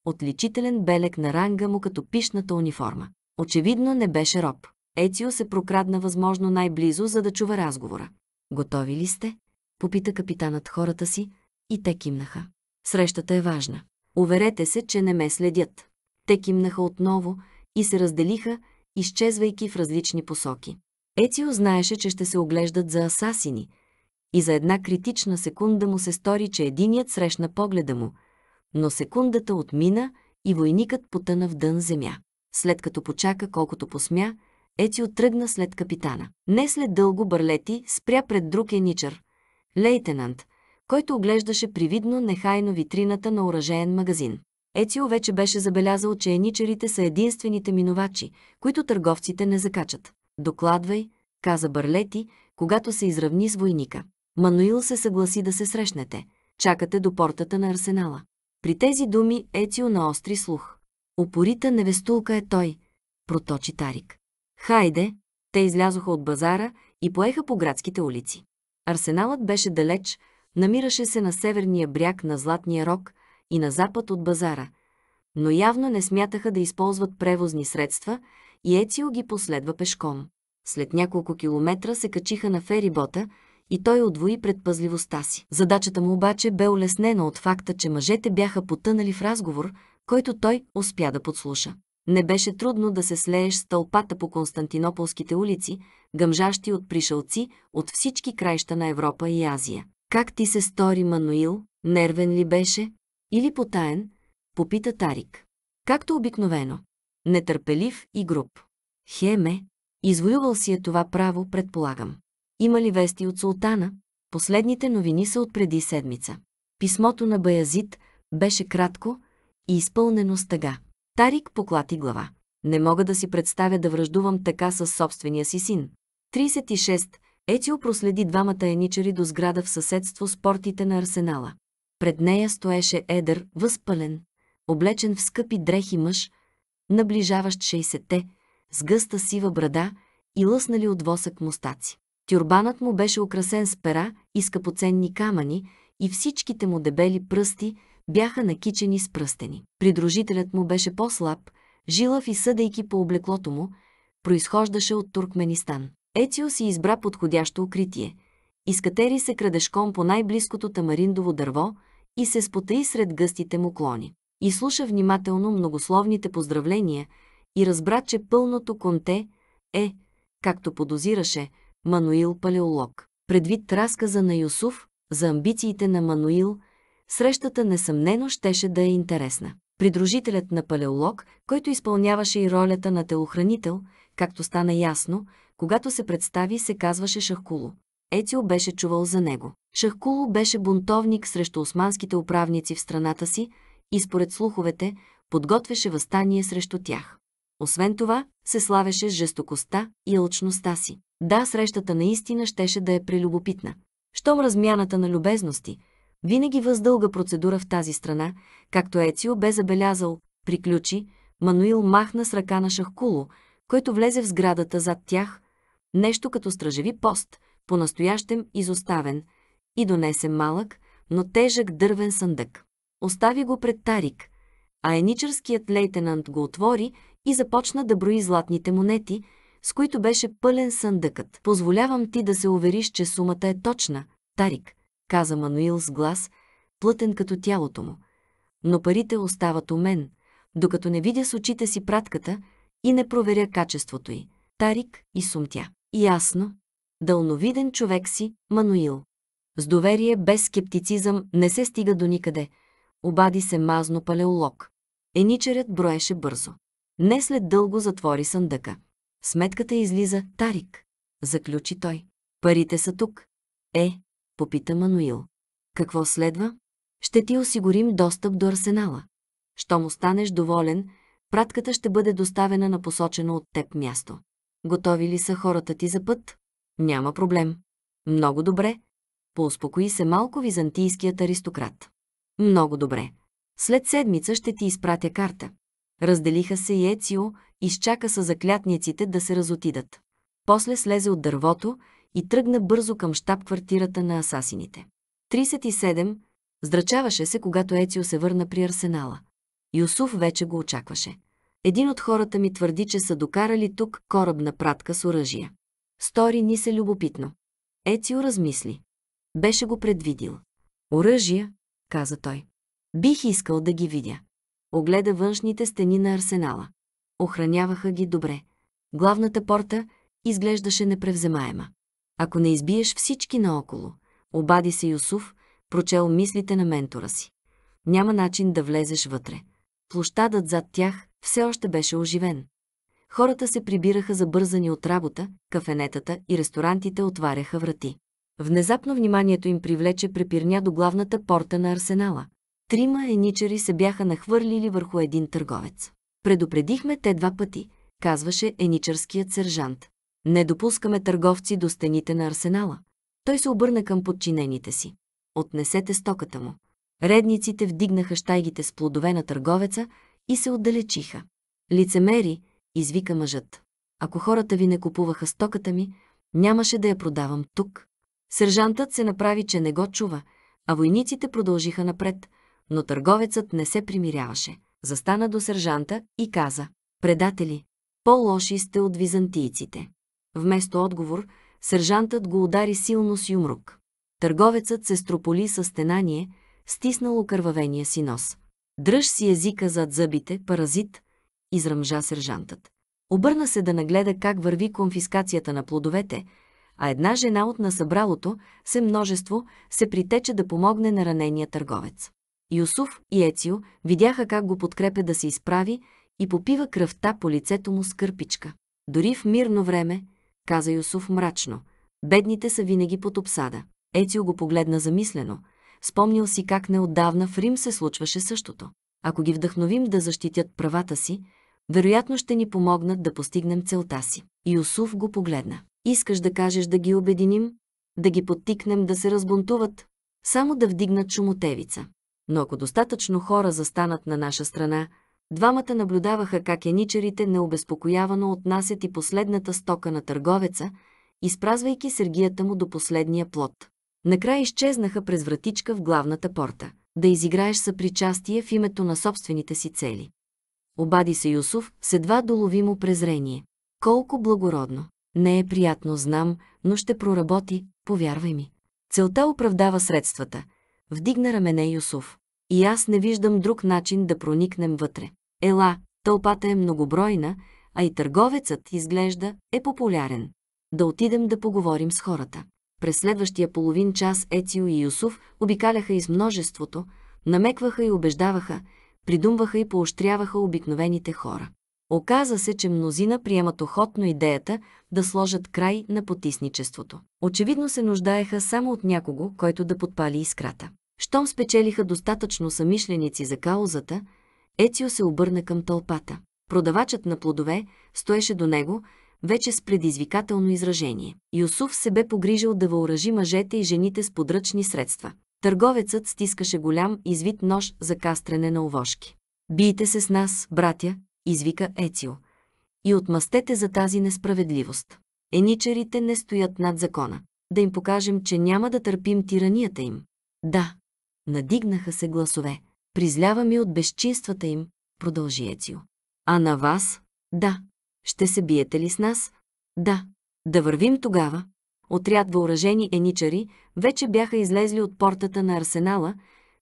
Отличителен белек на ранга му като пишната униформа. Очевидно не беше роб. Ецио се прокрадна възможно най-близо, за да чува разговора. «Готови ли сте?» – попита капитанът хората си и те кимнаха. Срещата е важна. Уверете се, че не ме следят. Те кимнаха отново и се разделиха, изчезвайки в различни посоки. Ецио знаеше, че ще се оглеждат за асасини и за една критична секунда му се стори, че единият срещна погледа му, но секундата отмина и войникът потъна в дън земя. След като почака колкото посмя, Ецио тръгна след капитана. Не след дълго Барлети спря пред друг еничър. Лейтенант – който оглеждаше привидно нехайно витрината на оръжеен магазин. Ецио вече беше забелязал, че еничерите са единствените минувачи, които търговците не закачат. «Докладвай», каза Барлети, когато се изравни с войника. Мануил се съгласи да се срещнете. Чакате до портата на арсенала. При тези думи Ецио наостри слух. Опорита невестулка е той, проточи Тарик. Хайде, те излязоха от базара и поеха по градските улици. Арсеналът беше далеч, Намираше се на северния бряг на Златния рог и на запад от базара, но явно не смятаха да използват превозни средства и Ецио ги последва пешком. След няколко километра се качиха на ферибота и той отвои предпазливостта си. Задачата му обаче бе улеснена от факта, че мъжете бяха потънали в разговор, който той успя да подслуша. Не беше трудно да се слееш с тълпата по константинополските улици, гъмжащи от пришълци от всички краища на Европа и Азия. Как ти се стори Мануил, нервен ли беше? Или потаен? Попита Тарик. Както обикновено. Нетърпелив и груб. Хеме, извоювал си е това право, предполагам. Има ли вести от султана? Последните новини са от преди седмица. Писмото на Баязит беше кратко и изпълнено с тъга. Тарик поклати глава. Не мога да си представя да връждувам така със собствения си син. 36. Етио проследи двамата еничари до сграда в съседство с портите на арсенала. Пред нея стоеше едър, възпален, облечен в скъпи дрехи мъж, наближаващ 60-те, с гъста сива брада и лъснали от восък мустаци. Тюрбанът му беше украсен с пера и скъпоценни камъни и всичките му дебели пръсти бяха накичени с пръстени. Придружителят му беше по-слаб, жилав и съдейки по облеклото му, произхождаше от Туркменистан. Ецио си избра подходящо укритие. Изкатери се крадешком по най-близкото тамариндово дърво и се спотаи сред гъстите му клони. И слуша внимателно многословните поздравления и разбра, че пълното конте е, както подозираше, Мануил Палеолог. Предвид разказа на Юсуф за амбициите на Мануил, срещата несъмнено щеше да е интересна. Придружителят на палеолог, който изпълняваше и ролята на телохранител – както стана ясно, когато се представи, се казваше Шахкуло. Ецио беше чувал за него. Шахкуло беше бунтовник срещу османските управници в страната си и според слуховете подготвяше възстание срещу тях. Освен това, се славеше с жестокостта и лъчността си. Да, срещата наистина щеше да е прелюбопитна. Щом размяната на любезности, винаги въздълга процедура в тази страна, както Ецио бе забелязал, приключи, Мануил махна с ръка на Шахкуло, който влезе в сградата зад тях, нещо като стражеви пост, по-настоящем изоставен, и донесе малък, но тежък дървен съндък. Остави го пред Тарик, а еничърският лейтенант го отвори и започна да брои златните монети, с които беше пълен съндъкът. Позволявам ти да се увериш, че сумата е точна, Тарик, каза Мануил с глас, плътен като тялото му. Но парите остават у мен, докато не видя с очите си пратката, и не проверя качеството й. Тарик и сумтя. Ясно. Дълновиден човек си, Мануил. С доверие, без скептицизъм, не се стига до никъде. Обади се мазно палеолог. Еничерят броеше бързо. Не след дълго затвори съндъка. Сметката излиза Тарик. Заключи той. Парите са тук. Е, попита Мануил. Какво следва? Ще ти осигурим достъп до арсенала. Щом останеш доволен, Пратката ще бъде доставена на посочено от теб място. Готови ли са хората ти за път? Няма проблем. Много добре. Поуспокои се малко византийският аристократ. Много добре. След седмица ще ти изпратя карта. Разделиха се и Ецио, изчака са заклятниците да се разотидат. После слезе от дървото и тръгна бързо към штаб квартирата на асасините. 37. Здрачаваше се, когато Ецио се върна при арсенала. Юсуф вече го очакваше. Един от хората ми твърди, че са докарали тук корабна пратка с оръжия. Стори ни се любопитно. Ецио размисли. Беше го предвидил. Оръжия, каза той. Бих искал да ги видя. Огледа външните стени на арсенала. Охраняваха ги добре. Главната порта изглеждаше непревземаема. Ако не избиеш всички наоколо, обади се Юсуф, прочел мислите на ментора си. Няма начин да влезеш вътре. Площадът зад тях все още беше оживен. Хората се прибираха забързани от работа, кафенетата и ресторантите отваряха врати. Внезапно вниманието им привлече препирня до главната порта на арсенала. Трима еничари се бяха нахвърлили върху един търговец. Предупредихме те два пъти, казваше еничарският сержант. Не допускаме търговци до стените на арсенала. Той се обърна към подчинените си. Отнесете стоката му. Редниците вдигнаха щайгите с плодове на търговеца и се отдалечиха. Лицемери, извика мъжът. Ако хората ви не купуваха стоката ми, нямаше да я продавам тук. Сержантът се направи, че не го чува, а войниците продължиха напред, но търговецът не се примиряваше. Застана до сержанта и каза «Предатели, по-лоши сте от византийците». Вместо отговор, сержантът го удари силно с юмрук. Търговецът се строполи със стенание – стиснал окървавения си нос. Дръж си езика зад зъбите, паразит, изръмжа сержантът. Обърна се да нагледа как върви конфискацията на плодовете, а една жена от насъбралото се множество се притече да помогне на ранения търговец. Юсуф и Ецио видяха как го подкрепя да се изправи и попива кръвта по лицето му с кърпичка. Дори в мирно време, каза Юсуф мрачно, бедните са винаги под обсада. Ецио го погледна замислено – Спомнил си как неотдавна в Рим се случваше същото. Ако ги вдъхновим да защитят правата си, вероятно ще ни помогнат да постигнем целта си. Юсуф го погледна. Искаш да кажеш да ги обединим, да ги подтикнем да се разбунтуват, само да вдигнат шумотевица. Но ако достатъчно хора застанат на наша страна, двамата наблюдаваха как еничерите необезпокоявано отнасят и последната стока на търговеца, изпразвайки сергията му до последния плод. Накрая изчезнаха през вратичка в главната порта, да изиграеш съпричастие в името на собствените си цели. Обади се Юсов с едва доловимо презрение. Колко благородно! Не е приятно, знам, но ще проработи, повярвай ми. Целта оправдава средствата. Вдигна рамене Юсуф. И аз не виждам друг начин да проникнем вътре. Ела, тълпата е многобройна, а и търговецът, изглежда, е популярен. Да отидем да поговорим с хората. През следващия половин час Ецио и Юсуф обикаляха из множеството, намекваха и убеждаваха, придумваха и поощряваха обикновените хора. Оказа се, че мнозина приемат охотно идеята да сложат край на потисничеството. Очевидно се нуждаеха само от някого, който да подпали искрата. Щом спечелиха достатъчно самишленици за каузата, Ецио се обърна към тълпата. Продавачът на плодове стоеше до него вече с предизвикателно изражение. Юсуф се бе погрижил да въоръжи мъжете и жените с подръчни средства. Търговецът стискаше голям извит нож за кастрене на овошки. «Бийте се с нас, братя!» извика Ецио. «И отмъстете за тази несправедливост. Еничерите не стоят над закона. Да им покажем, че няма да търпим тиранията им». «Да!» Надигнаха се гласове. «Призлява ми от безчинствата им», продължи Ецио. «А на вас?» «Да!» Ще се биете ли с нас? Да. Да вървим тогава. Отряд въоръжени еничари вече бяха излезли от портата на арсенала,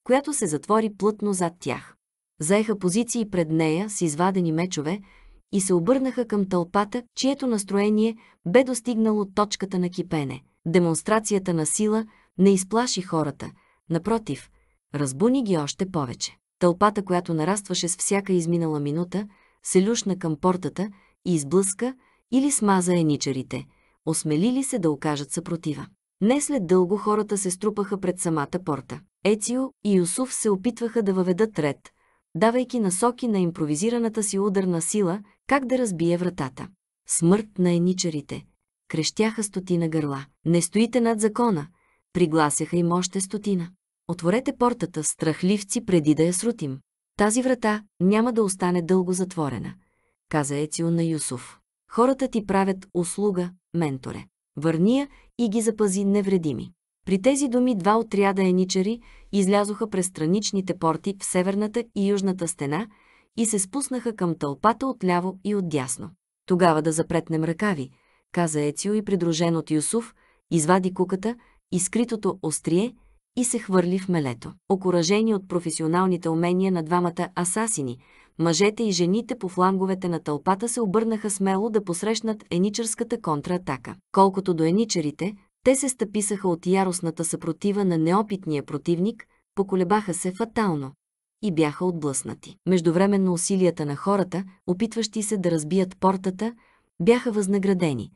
която се затвори плътно зад тях. Заеха позиции пред нея с извадени мечове и се обърнаха към тълпата, чието настроение бе достигнало точката на кипене. Демонстрацията на сила не изплаши хората, напротив, разбуни ги още повече. Тълпата, която нарастваше с всяка изминала минута, се люшна към портата – изблъска или смаза еничарите, осмелили се да окажат съпротива. Не след дълго хората се струпаха пред самата порта. Ецио и Юсуф се опитваха да въведат ред, давайки насоки на импровизираната си ударна сила, как да разбие вратата. Смърт на еничарите. Крещяха стотина гърла. Не стоите над закона. Пригласяха им още стотина. Отворете портата, страхливци, преди да я срутим. Тази врата няма да остане дълго затворена каза Ецио на Юсуф. Хората ти правят услуга, менторе. Върни я и ги запази невредими. При тези думи два отряда еничари излязоха през страничните порти в северната и южната стена и се спуснаха към тълпата отляво и отдясно. Тогава да запретнем ръкави, каза Ецио и придружен от Юсуф, извади куката и скритото острие и се хвърли в мелето. Окоръжени от професионалните умения на двамата асасини – мъжете и жените по фланговете на тълпата се обърнаха смело да посрещнат еничерската контратака. Колкото до еничерите, те се стъписаха от яростната съпротива на неопитния противник, поколебаха се фатално и бяха отблъснати. Междувременно усилията на хората, опитващи се да разбият портата, бяха възнаградени.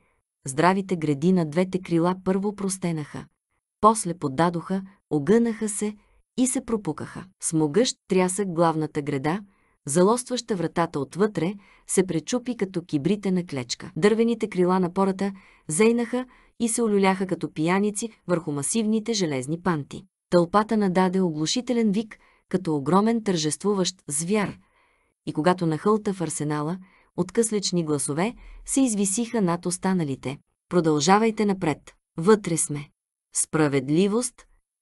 Здравите гради на двете крила първо простенаха, после поддадоха, огънаха се и се пропукаха. С могъщ трясък главната града – залостваща вратата отвътре, се пречупи като кибрите на клечка. Дървените крила на пората зейнаха и се олюляха като пияници върху масивните железни панти. Тълпата нададе оглушителен вик, като огромен тържествуващ звяр. И когато нахълта в арсенала, къслични гласове се извисиха над останалите. Продължавайте напред. Вътре сме. Справедливост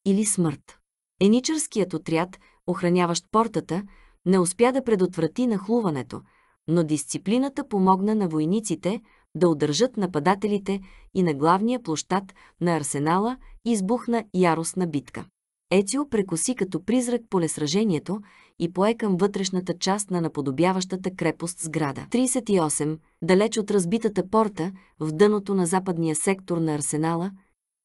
или смърт. Еничърският отряд, охраняващ портата, не успя да предотврати нахлуването, но дисциплината помогна на войниците да удържат нападателите и на главния площад на арсенала избухна яростна битка. Ецио прекоси като призрак полесражението и пое към вътрешната част на наподобяващата крепост сграда. 38. Далеч от разбитата порта, в дъното на западния сектор на арсенала,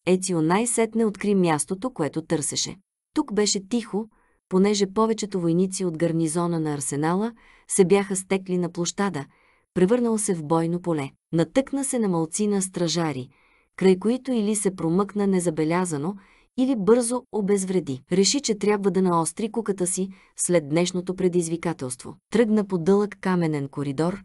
Ецио най-сетне откри мястото, което търсеше. Тук беше тихо, понеже повечето войници от гарнизона на арсенала се бяха стекли на площада, превърнал се в бойно поле. Натъкна се на малцина стражари, край които или се промъкна незабелязано, или бързо обезвреди. Реши, че трябва да наостри куката си след днешното предизвикателство. Тръгна по дълъг каменен коридор,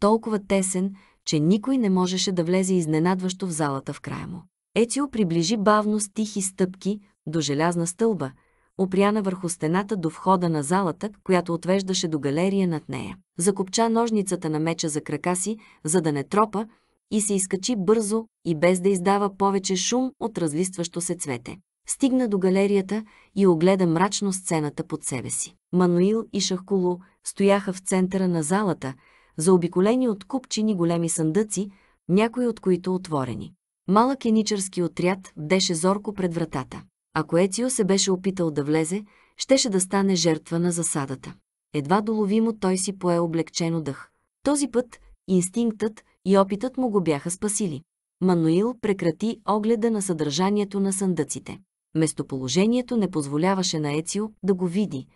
толкова тесен, че никой не можеше да влезе изненадващо в залата в края му. Ецио приближи бавно с тихи стъпки до желязна стълба – опряна върху стената до входа на залата, която отвеждаше до галерия над нея. Закопча ножницата на меча за крака си, за да не тропа, и се изкачи бързо и без да издава повече шум от разлистващо се цвете. Стигна до галерията и огледа мрачно сцената под себе си. Мануил и Шахкуло стояха в центъра на залата, заобиколени от купчини големи съндъци, някои от които отворени. Малък еничарски отряд бдеше зорко пред вратата. Ако Ецио се беше опитал да влезе, щеше да стане жертва на засадата. Едва доловимо той си пое облегчено дъх. Този път инстинктът и опитът му го бяха спасили. Мануил прекрати огледа на съдържанието на съндъците. Местоположението не позволяваше на Ецио да го види,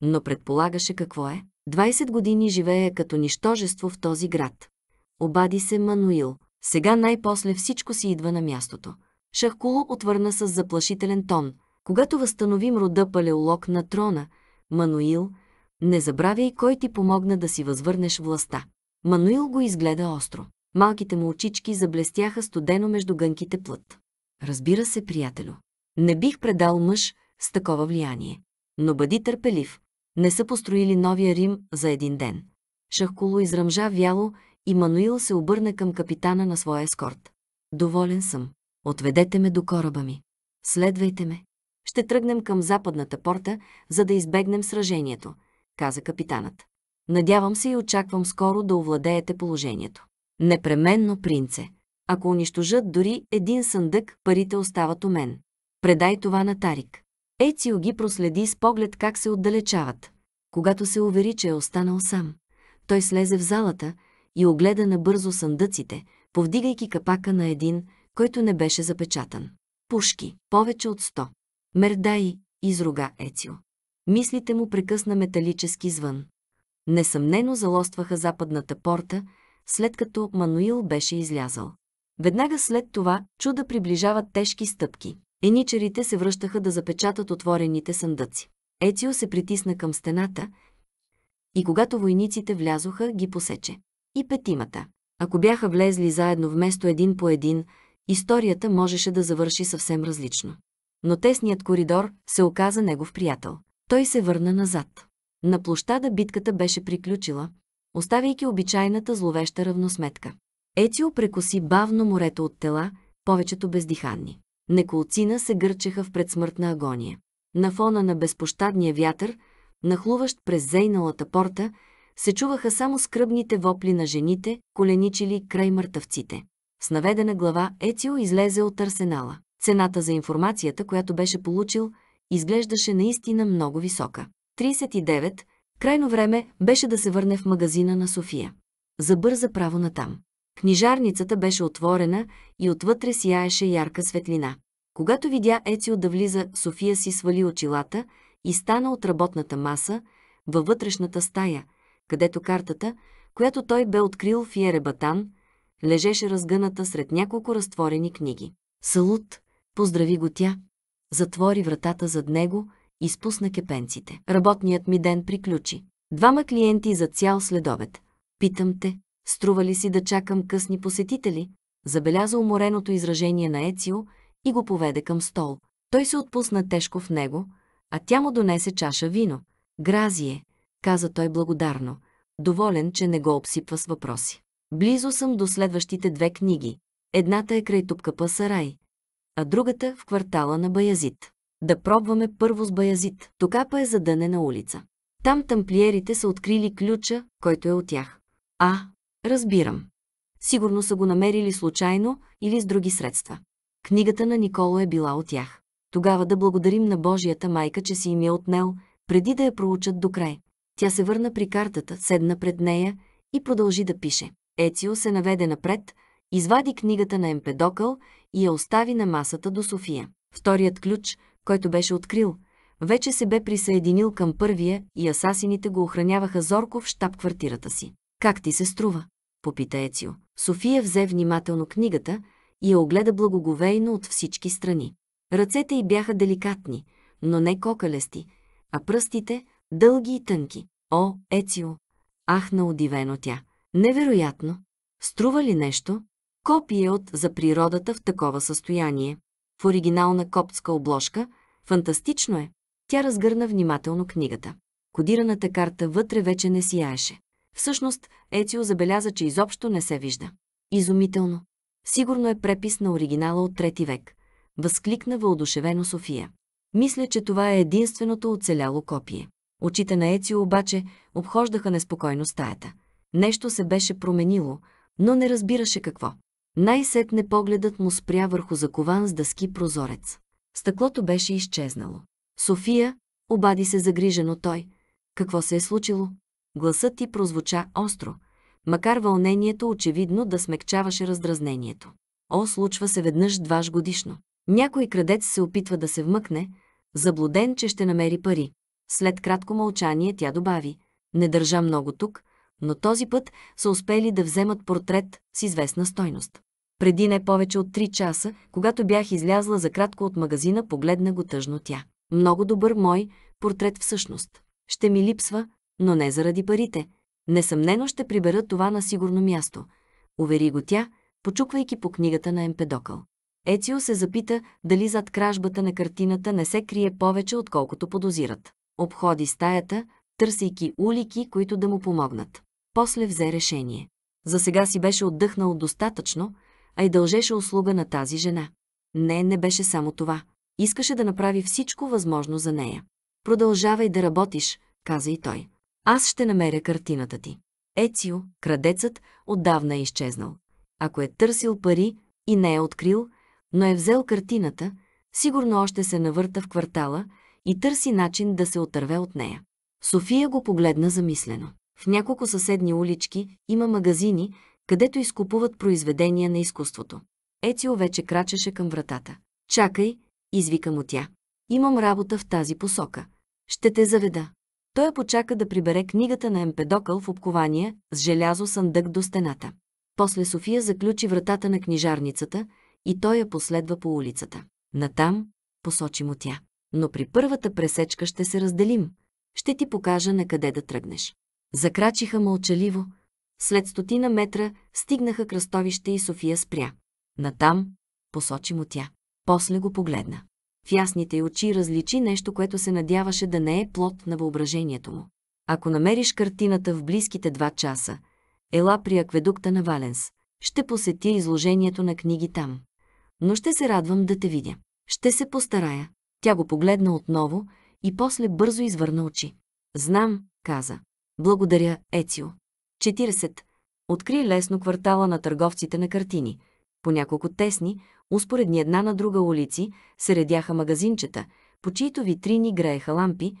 но предполагаше какво е. 20 години живее като нищожество в този град. Обади се Мануил. Сега най-после всичко си идва на мястото. Шахкуло отвърна с заплашителен тон. Когато възстановим рода палеолог на трона, Мануил, не забравяй кой ти помогна да си възвърнеш властта. Мануил го изгледа остро. Малките му очички заблестяха студено между гънките плът. Разбира се, приятелю. Не бих предал мъж с такова влияние. Но бъди търпелив. Не са построили новия Рим за един ден. Шахкуло изръмжа вяло и Мануил се обърна към капитана на своя ескорт. Доволен съм. Отведете ме до кораба ми. Следвайте ме. Ще тръгнем към западната порта, за да избегнем сражението, каза капитанът. Надявам се и очаквам скоро да овладеете положението. Непременно, принце. Ако унищожат дори един съндък, парите остават у мен. Предай това на Тарик. Ецио ги проследи с поглед как се отдалечават. Когато се увери, че е останал сам, той слезе в залата и огледа набързо съндъците, повдигайки капака на един, който не беше запечатан. Пушки, повече от сто. Мердаи, изруга Ецио. Мислите му прекъсна металически звън. Несъмнено залостваха западната порта, след като Мануил беше излязал. Веднага след това чуда приближават тежки стъпки. Еничерите се връщаха да запечатат отворените съндъци. Ецио се притисна към стената и когато войниците влязоха, ги посече. И петимата. Ако бяха влезли заедно вместо един по един, историята можеше да завърши съвсем различно. Но тесният коридор се оказа негов приятел. Той се върна назад. На площада битката беше приключила, оставяйки обичайната зловеща равносметка. Ецио прекоси бавно морето от тела, повечето бездиханни. Неколцина се гърчеха в предсмъртна агония. На фона на безпощадния вятър, нахлуващ през зейналата порта, се чуваха само скръбните вопли на жените, коленичили край мъртъвците. С наведена глава Ецио излезе от арсенала. Цената за информацията, която беше получил, изглеждаше наистина много висока. 39. Крайно време беше да се върне в магазина на София. Забърза право натам. Книжарницата беше отворена и отвътре сияеше ярка светлина. Когато видя Ецио да влиза, София си свали очилата и стана от работната маса във вътрешната стая, където картата, която той бе открил в Еребатан, лежеше разгъната сред няколко разтворени книги. Салут, поздрави го тя, затвори вратата зад него и спусна кепенците. Работният ми ден приключи. Двама клиенти за цял следобед. Питам те, струва ли си да чакам късни посетители? Забеляза умореното изражение на Ецио и го поведе към стол. Той се отпусна тежко в него, а тя му донесе чаша вино. Гразие, каза той благодарно, доволен, че не го обсипва с въпроси. Близо съм до следващите две книги. Едната е край Тупкапа Сарай, а другата в квартала на Баязит. Да пробваме първо с Баязит. Токапа е задънена улица. Там тамплиерите са открили ключа, който е от тях. А, разбирам. Сигурно са го намерили случайно или с други средства. Книгата на Николо е била от тях. Тогава да благодарим на Божията майка, че си им е отнел, преди да я проучат до край. Тя се върна при картата, седна пред нея и продължи да пише. Ецио се наведе напред, извади книгата на Емпедокъл и я остави на масата до София. Вторият ключ, който беше открил, вече се бе присъединил към първия и асасините го охраняваха зорко в штаб-квартирата си. «Как ти се струва?» – попита Ецио. София взе внимателно книгата и я огледа благоговейно от всички страни. Ръцете й бяха деликатни, но не кокалести, а пръстите – дълги и тънки. О, Ецио! Ахна удивено тя. Невероятно! Струва ли нещо? Копие от «За природата в такова състояние» в оригинална коптска обложка, фантастично е. Тя разгърна внимателно книгата. Кодираната карта вътре вече не сияеше. Всъщност, Ецио забеляза, че изобщо не се вижда. Изумително! Сигурно е препис на оригинала от трети век. Възкликна въодушевено София. Мисля, че това е единственото оцеляло копие. Очите на Ецио обаче обхождаха неспокойно стаята. Нещо се беше променило, но не разбираше какво. Най-сетне погледът му спря върху закован с дъски прозорец. Стъклото беше изчезнало. София, обади се загрижено той. Какво се е случило? Гласът ти прозвуча остро, макар вълнението очевидно да смекчаваше раздразнението. О, случва се веднъж дваж годишно. Някой крадец се опитва да се вмъкне, заблуден, че ще намери пари. След кратко мълчание тя добави. Не държа много тук, но този път са успели да вземат портрет с известна стойност. Преди не повече от 3 часа, когато бях излязла за кратко от магазина, погледна го тъжно тя. Много добър мой портрет всъщност. Ще ми липсва, но не заради парите. Несъмнено ще прибера това на сигурно място. Увери го тя, почуквайки по книгата на Емпедокъл. Ецио се запита дали зад кражбата на картината не се крие повече, отколкото подозират. Обходи стаята, търсейки улики, които да му помогнат после взе решение. За сега си беше отдъхнал достатъчно, а и дължеше услуга на тази жена. Не, не беше само това. Искаше да направи всичко възможно за нея. Продължавай да работиш, каза и той. Аз ще намеря картината ти. Ецио, крадецът, отдавна е изчезнал. Ако е търсил пари и не е открил, но е взел картината, сигурно още се навърта в квартала и търси начин да се отърве от нея. София го погледна замислено. В няколко съседни улички има магазини, където изкупуват произведения на изкуството. Ецио вече крачеше към вратата. «Чакай!» – извика му тя. «Имам работа в тази посока. Ще те заведа». Той почака да прибере книгата на Емпедокъл в обкования с желязо съндък до стената. После София заключи вратата на книжарницата и той я последва по улицата. Натам посочи му тя. Но при първата пресечка ще се разделим. Ще ти покажа на къде да тръгнеш. Закрачиха мълчаливо. След стотина метра стигнаха кръстовище и София спря. Натам посочи му тя. После го погледна. В ясните й очи различи нещо, което се надяваше да не е плод на въображението му. Ако намериш картината в близките два часа, ела при акведукта на Валенс. Ще посетя изложението на книги там. Но ще се радвам да те видя. Ще се постарая. Тя го погледна отново и после бързо извърна очи. Знам, каза. Благодаря, Ецио. 40. Откри лесно квартала на търговците на картини. По няколко тесни, успоредни една на друга улици, се редяха магазинчета, по чието витрини грееха лампи,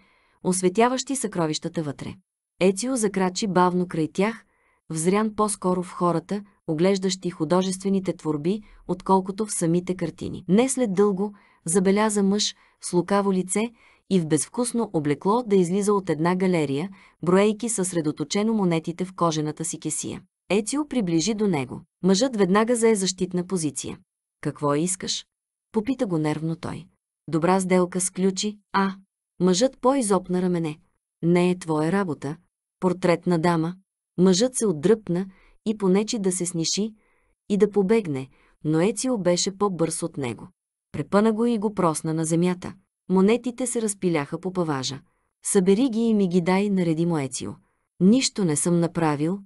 осветяващи съкровищата вътре. Ецио закрачи бавно край тях, взрян по-скоро в хората, оглеждащи художествените творби, отколкото в самите картини. Не след дълго забеляза мъж с лукаво лице, и в безвкусно облекло да излиза от една галерия, броейки съсредоточено монетите в кожената си кесия. Ецио приближи до него. Мъжът веднага зае защитна позиция. Какво искаш? Попита го нервно той. Добра сделка с ключи. а... Мъжът по-изопна рамене. Не е твоя работа. Портрет на дама. Мъжът се отдръпна и понечи да се сниши и да побегне, но Ецио беше по-бърз от него. Препъна го и го просна на земята. Монетите се разпиляха по паважа. Събери ги и ми ги дай, нареди Моецио. Нищо не съм направил,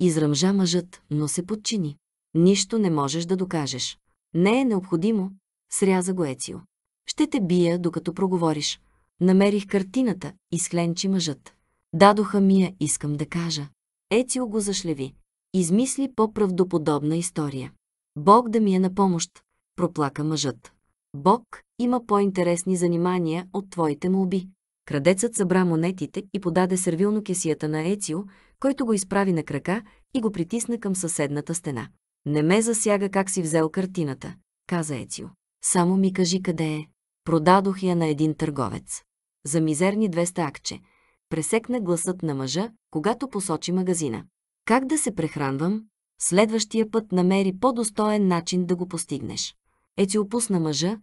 изръмжа мъжът, но се подчини. Нищо не можеш да докажеш. Не е необходимо, сряза го Ецио. Ще те бия, докато проговориш. Намерих картината, изхленчи мъжът. Дадоха ми я, искам да кажа. Ецио го зашлеви. Измисли по-правдоподобна история. Бог да ми е на помощ, проплака мъжът. Бог, има по-интересни занимания от твоите молби. Крадецът събра монетите и подаде сервилно кесията на Ецио, който го изправи на крака и го притисна към съседната стена. Не ме засяга как си взел картината, каза Ецио. Само ми кажи къде е. Продадох я на един търговец. За мизерни 200 акче. Пресекна гласът на мъжа, когато посочи магазина. Как да се прехранвам? Следващия път намери по-достоен начин да го постигнеш. Ецио пусна мъжа,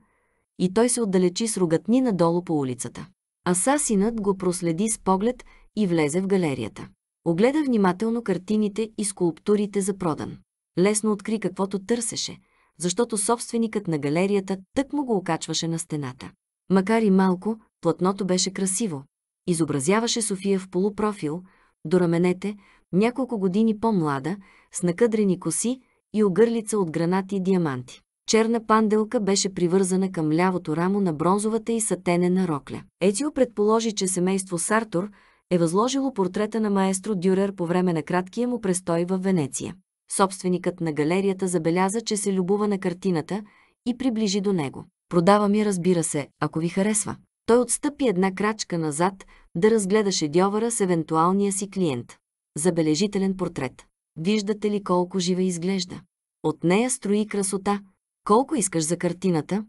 и той се отдалечи с рогатни надолу по улицата. Асасинът го проследи с поглед и влезе в галерията. Огледа внимателно картините и скулптурите за продан. Лесно откри каквото търсеше, защото собственикът на галерията тък му го окачваше на стената. Макар и малко, платното беше красиво. Изобразяваше София в полупрофил, до раменете, няколко години по-млада, с накъдрени коси и огърлица от гранати и диаманти черна панделка беше привързана към лявото рамо на бронзовата и сатенена рокля. Етио предположи, че семейство Сартор е възложило портрета на маестро Дюрер по време на краткия му престой в Венеция. Собственикът на галерията забеляза, че се любова на картината и приближи до него. Продава ми, разбира се, ако ви харесва. Той отстъпи една крачка назад да разгледа шедьовъра с евентуалния си клиент. Забележителен портрет. Виждате ли колко жива изглежда? От нея строи красота – колко искаш за картината?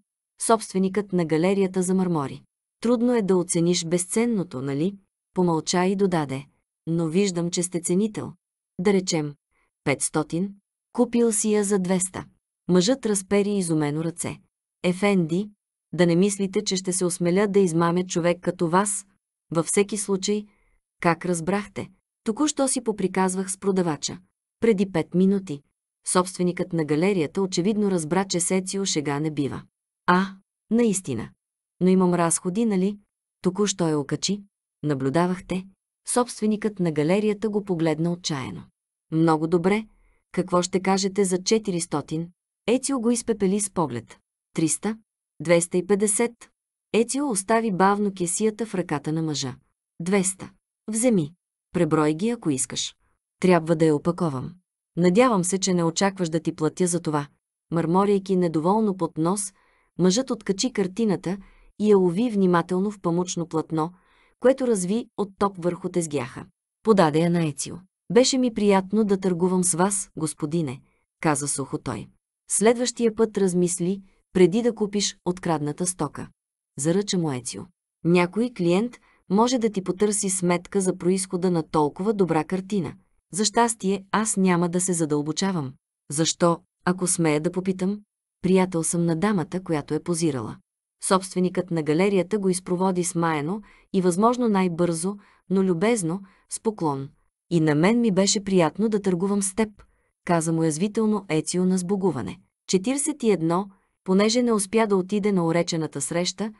Собственикът на галерията за мърмори. Трудно е да оцениш безценното, нали? Помълча и додаде. Но виждам, че сте ценител. Да речем, 500. Купил си я за 200. Мъжът разпери изумено ръце. Ефенди, да не мислите, че ще се осмеля да измамя човек като вас. Във всеки случай, как разбрахте? Току-що си поприказвах с продавача. Преди 5 минути. Собственикът на галерията очевидно разбра, че Сецио шега не бива. А, наистина. Но имам разходи, нали? Току-що е окачи. Наблюдавахте. Собственикът на галерията го погледна отчаяно. Много добре. Какво ще кажете за 400? Ецио го изпепели с поглед. 300? 250? Ецио остави бавно кесията в ръката на мъжа. 200. Вземи. Преброй ги, ако искаш. Трябва да я опаковам. Надявам се, че не очакваш да ти платя за това. Мърморейки недоволно под нос, мъжът откачи картината и я уви внимателно в памучно платно, което разви от топ върху тезгяха. Подаде я на Ецио. Беше ми приятно да търгувам с вас, господине, каза сухо той. Следващия път размисли, преди да купиш открадната стока. Заръча му Ецио. Някой клиент може да ти потърси сметка за происхода на толкова добра картина – за щастие, аз няма да се задълбочавам. Защо, ако смея да попитам? Приятел съм на дамата, която е позирала. Собственикът на галерията го изпроводи смаяно и възможно най-бързо, но любезно, с поклон. И на мен ми беше приятно да търгувам с теб, каза му язвително Ецио на сбогуване. 41, понеже не успя да отиде на уречената среща,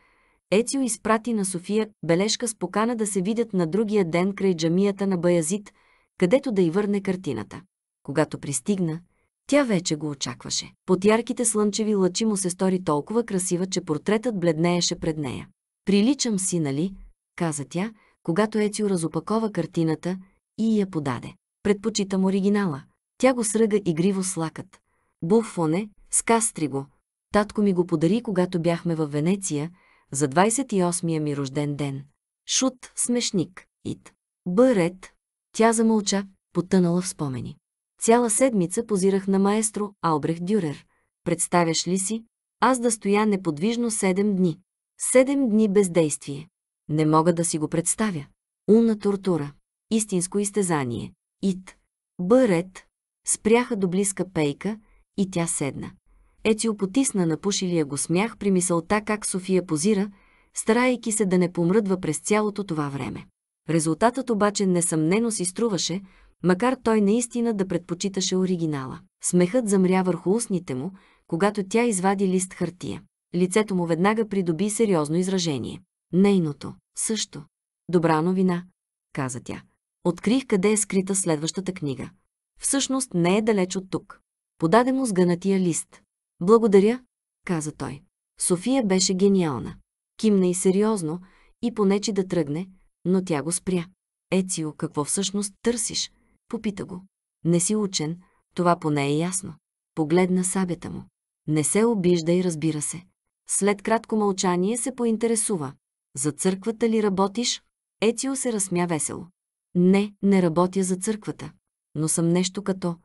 Ецио изпрати на София бележка с покана да се видят на другия ден край джамията на Баязит – където да й върне картината. Когато пристигна, тя вече го очакваше. Под ярките слънчеви лъчи му се стори толкова красива, че портретът бледнееше пред нея. «Приличам си, нали?» каза тя, когато Ецио разопакова картината и я подаде. Предпочитам оригинала. Тя го сръга игриво с лакът. Буфоне, скастри го. Татко ми го подари, когато бяхме в Венеция, за 28-я ми рожден ден. Шут, смешник, ит. Бърет, тя замълча, потънала в спомени. Цяла седмица позирах на маестро Албрех Дюрер. Представяш ли си, аз да стоя неподвижно седем дни. Седем дни бездействие. Не мога да си го представя. Умна тортура. Истинско изтезание. Ит. Бърет. Спряха до близка пейка и тя седна. Ецио потисна пушилия, го смях при мисълта как София позира, старайки се да не помръдва през цялото това време. Резултатът обаче несъмнено си струваше, макар той наистина да предпочиташе оригинала. Смехът замря върху устните му, когато тя извади лист хартия. Лицето му веднага придоби сериозно изражение. Нейното. Също. Добра новина, каза тя. Открих къде е скрита следващата книга. Всъщност не е далеч от тук. Подаде му сгънатия лист. Благодаря, каза той. София беше гениална. Кимна и сериозно и понечи да тръгне, но тя го спря. Ецио, какво всъщност търсиш? Попита го. Не си учен, това поне е ясно. Погледна сабята му. Не се обижда и разбира се. След кратко мълчание се поинтересува. За църквата ли работиш? Ецио се разсмя весело. Не, не работя за църквата, но съм нещо като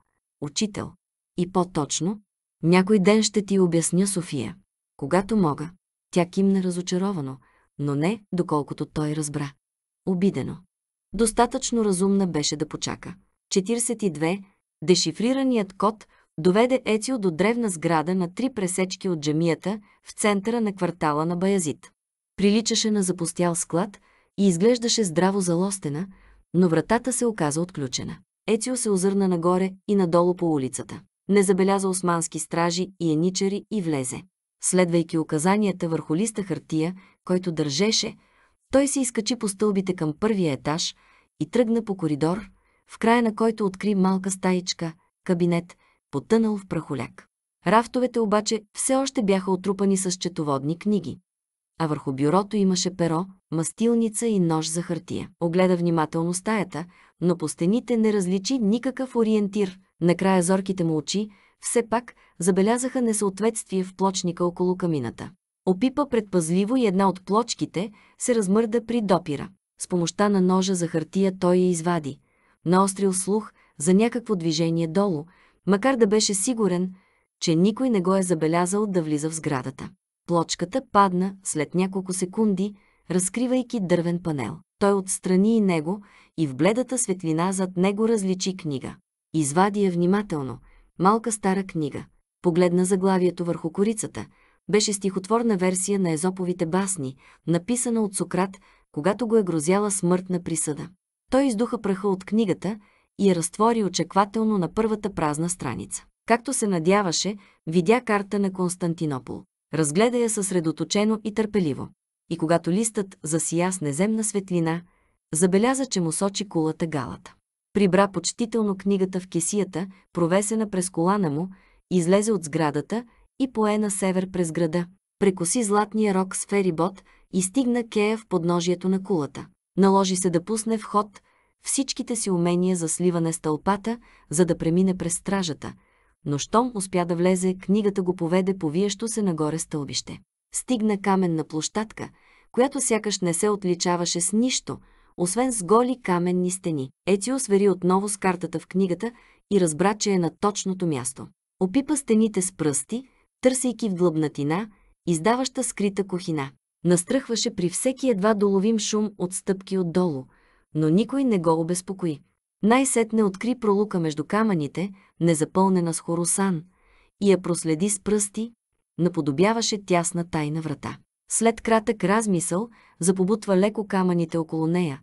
учител. И по-точно, някой ден ще ти обясня София. Когато мога. Тя кимна разочаровано, но не, доколкото той разбра обидено. Достатъчно разумна беше да почака. 42. Дешифрираният код доведе Ецио до древна сграда на три пресечки от джамията в центъра на квартала на Баязит. Приличаше на запустял склад и изглеждаше здраво залостена, но вратата се оказа отключена. Ецио се озърна нагоре и надолу по улицата. Не забеляза османски стражи и еничари и влезе. Следвайки указанията върху листа хартия, който държеше, той се изкачи по стълбите към първия етаж и тръгна по коридор, в края на който откри малка стаичка, кабинет, потънал в прахоляк. Рафтовете обаче все още бяха отрупани с четоводни книги. А върху бюрото имаше перо, мастилница и нож за хартия. Огледа внимателно стаята, но по стените не различи никакъв ориентир. Накрая зорките му очи все пак забелязаха несъответствие в плочника около камината. Опипа предпазливо и една от плочките се размърда при допира. С помощта на ножа за хартия той я извади. Наострил слух за някакво движение долу, макар да беше сигурен, че никой не го е забелязал да влиза в сградата. Плочката падна след няколко секунди, разкривайки дървен панел. Той отстрани и него и в бледата светлина зад него различи книга. Извади я внимателно, малка стара книга. Погледна заглавието върху корицата – беше стихотворна версия на Езоповите басни, написана от Сократ, когато го е грозяла смъртна присъда. Той издуха праха от книгата и я разтвори очаквателно на първата празна страница. Както се надяваше, видя карта на Константинопол. Разгледа я съсредоточено и търпеливо. И когато листът засия с неземна светлина, забеляза, че му сочи кулата галата. Прибра почтително книгата в кесията, провесена през колана му, излезе от сградата и пое на север през града. Прекоси златния рок с ферибот и стигна Кея в подножието на кулата. Наложи се да пусне в ход всичките си умения за сливане с тълпата, за да премине през стражата, но щом успя да влезе, книгата го поведе повиещо се нагоре стълбище. Стигна каменна площадка, която сякаш не се отличаваше с нищо, освен с голи каменни стени. Ецио свери отново с картата в книгата и разбра, че е на точното място. Опипа стените с пръсти търсейки в длъбнатина, издаваща скрита кухина. Настръхваше при всеки едва доловим шум от стъпки отдолу, но никой не го обезпокои. Най-сетне откри пролука между камъните, незапълнена с хоросан, и я проследи с пръсти, наподобяваше тясна тайна врата. След кратък размисъл запобутва леко камъните около нея,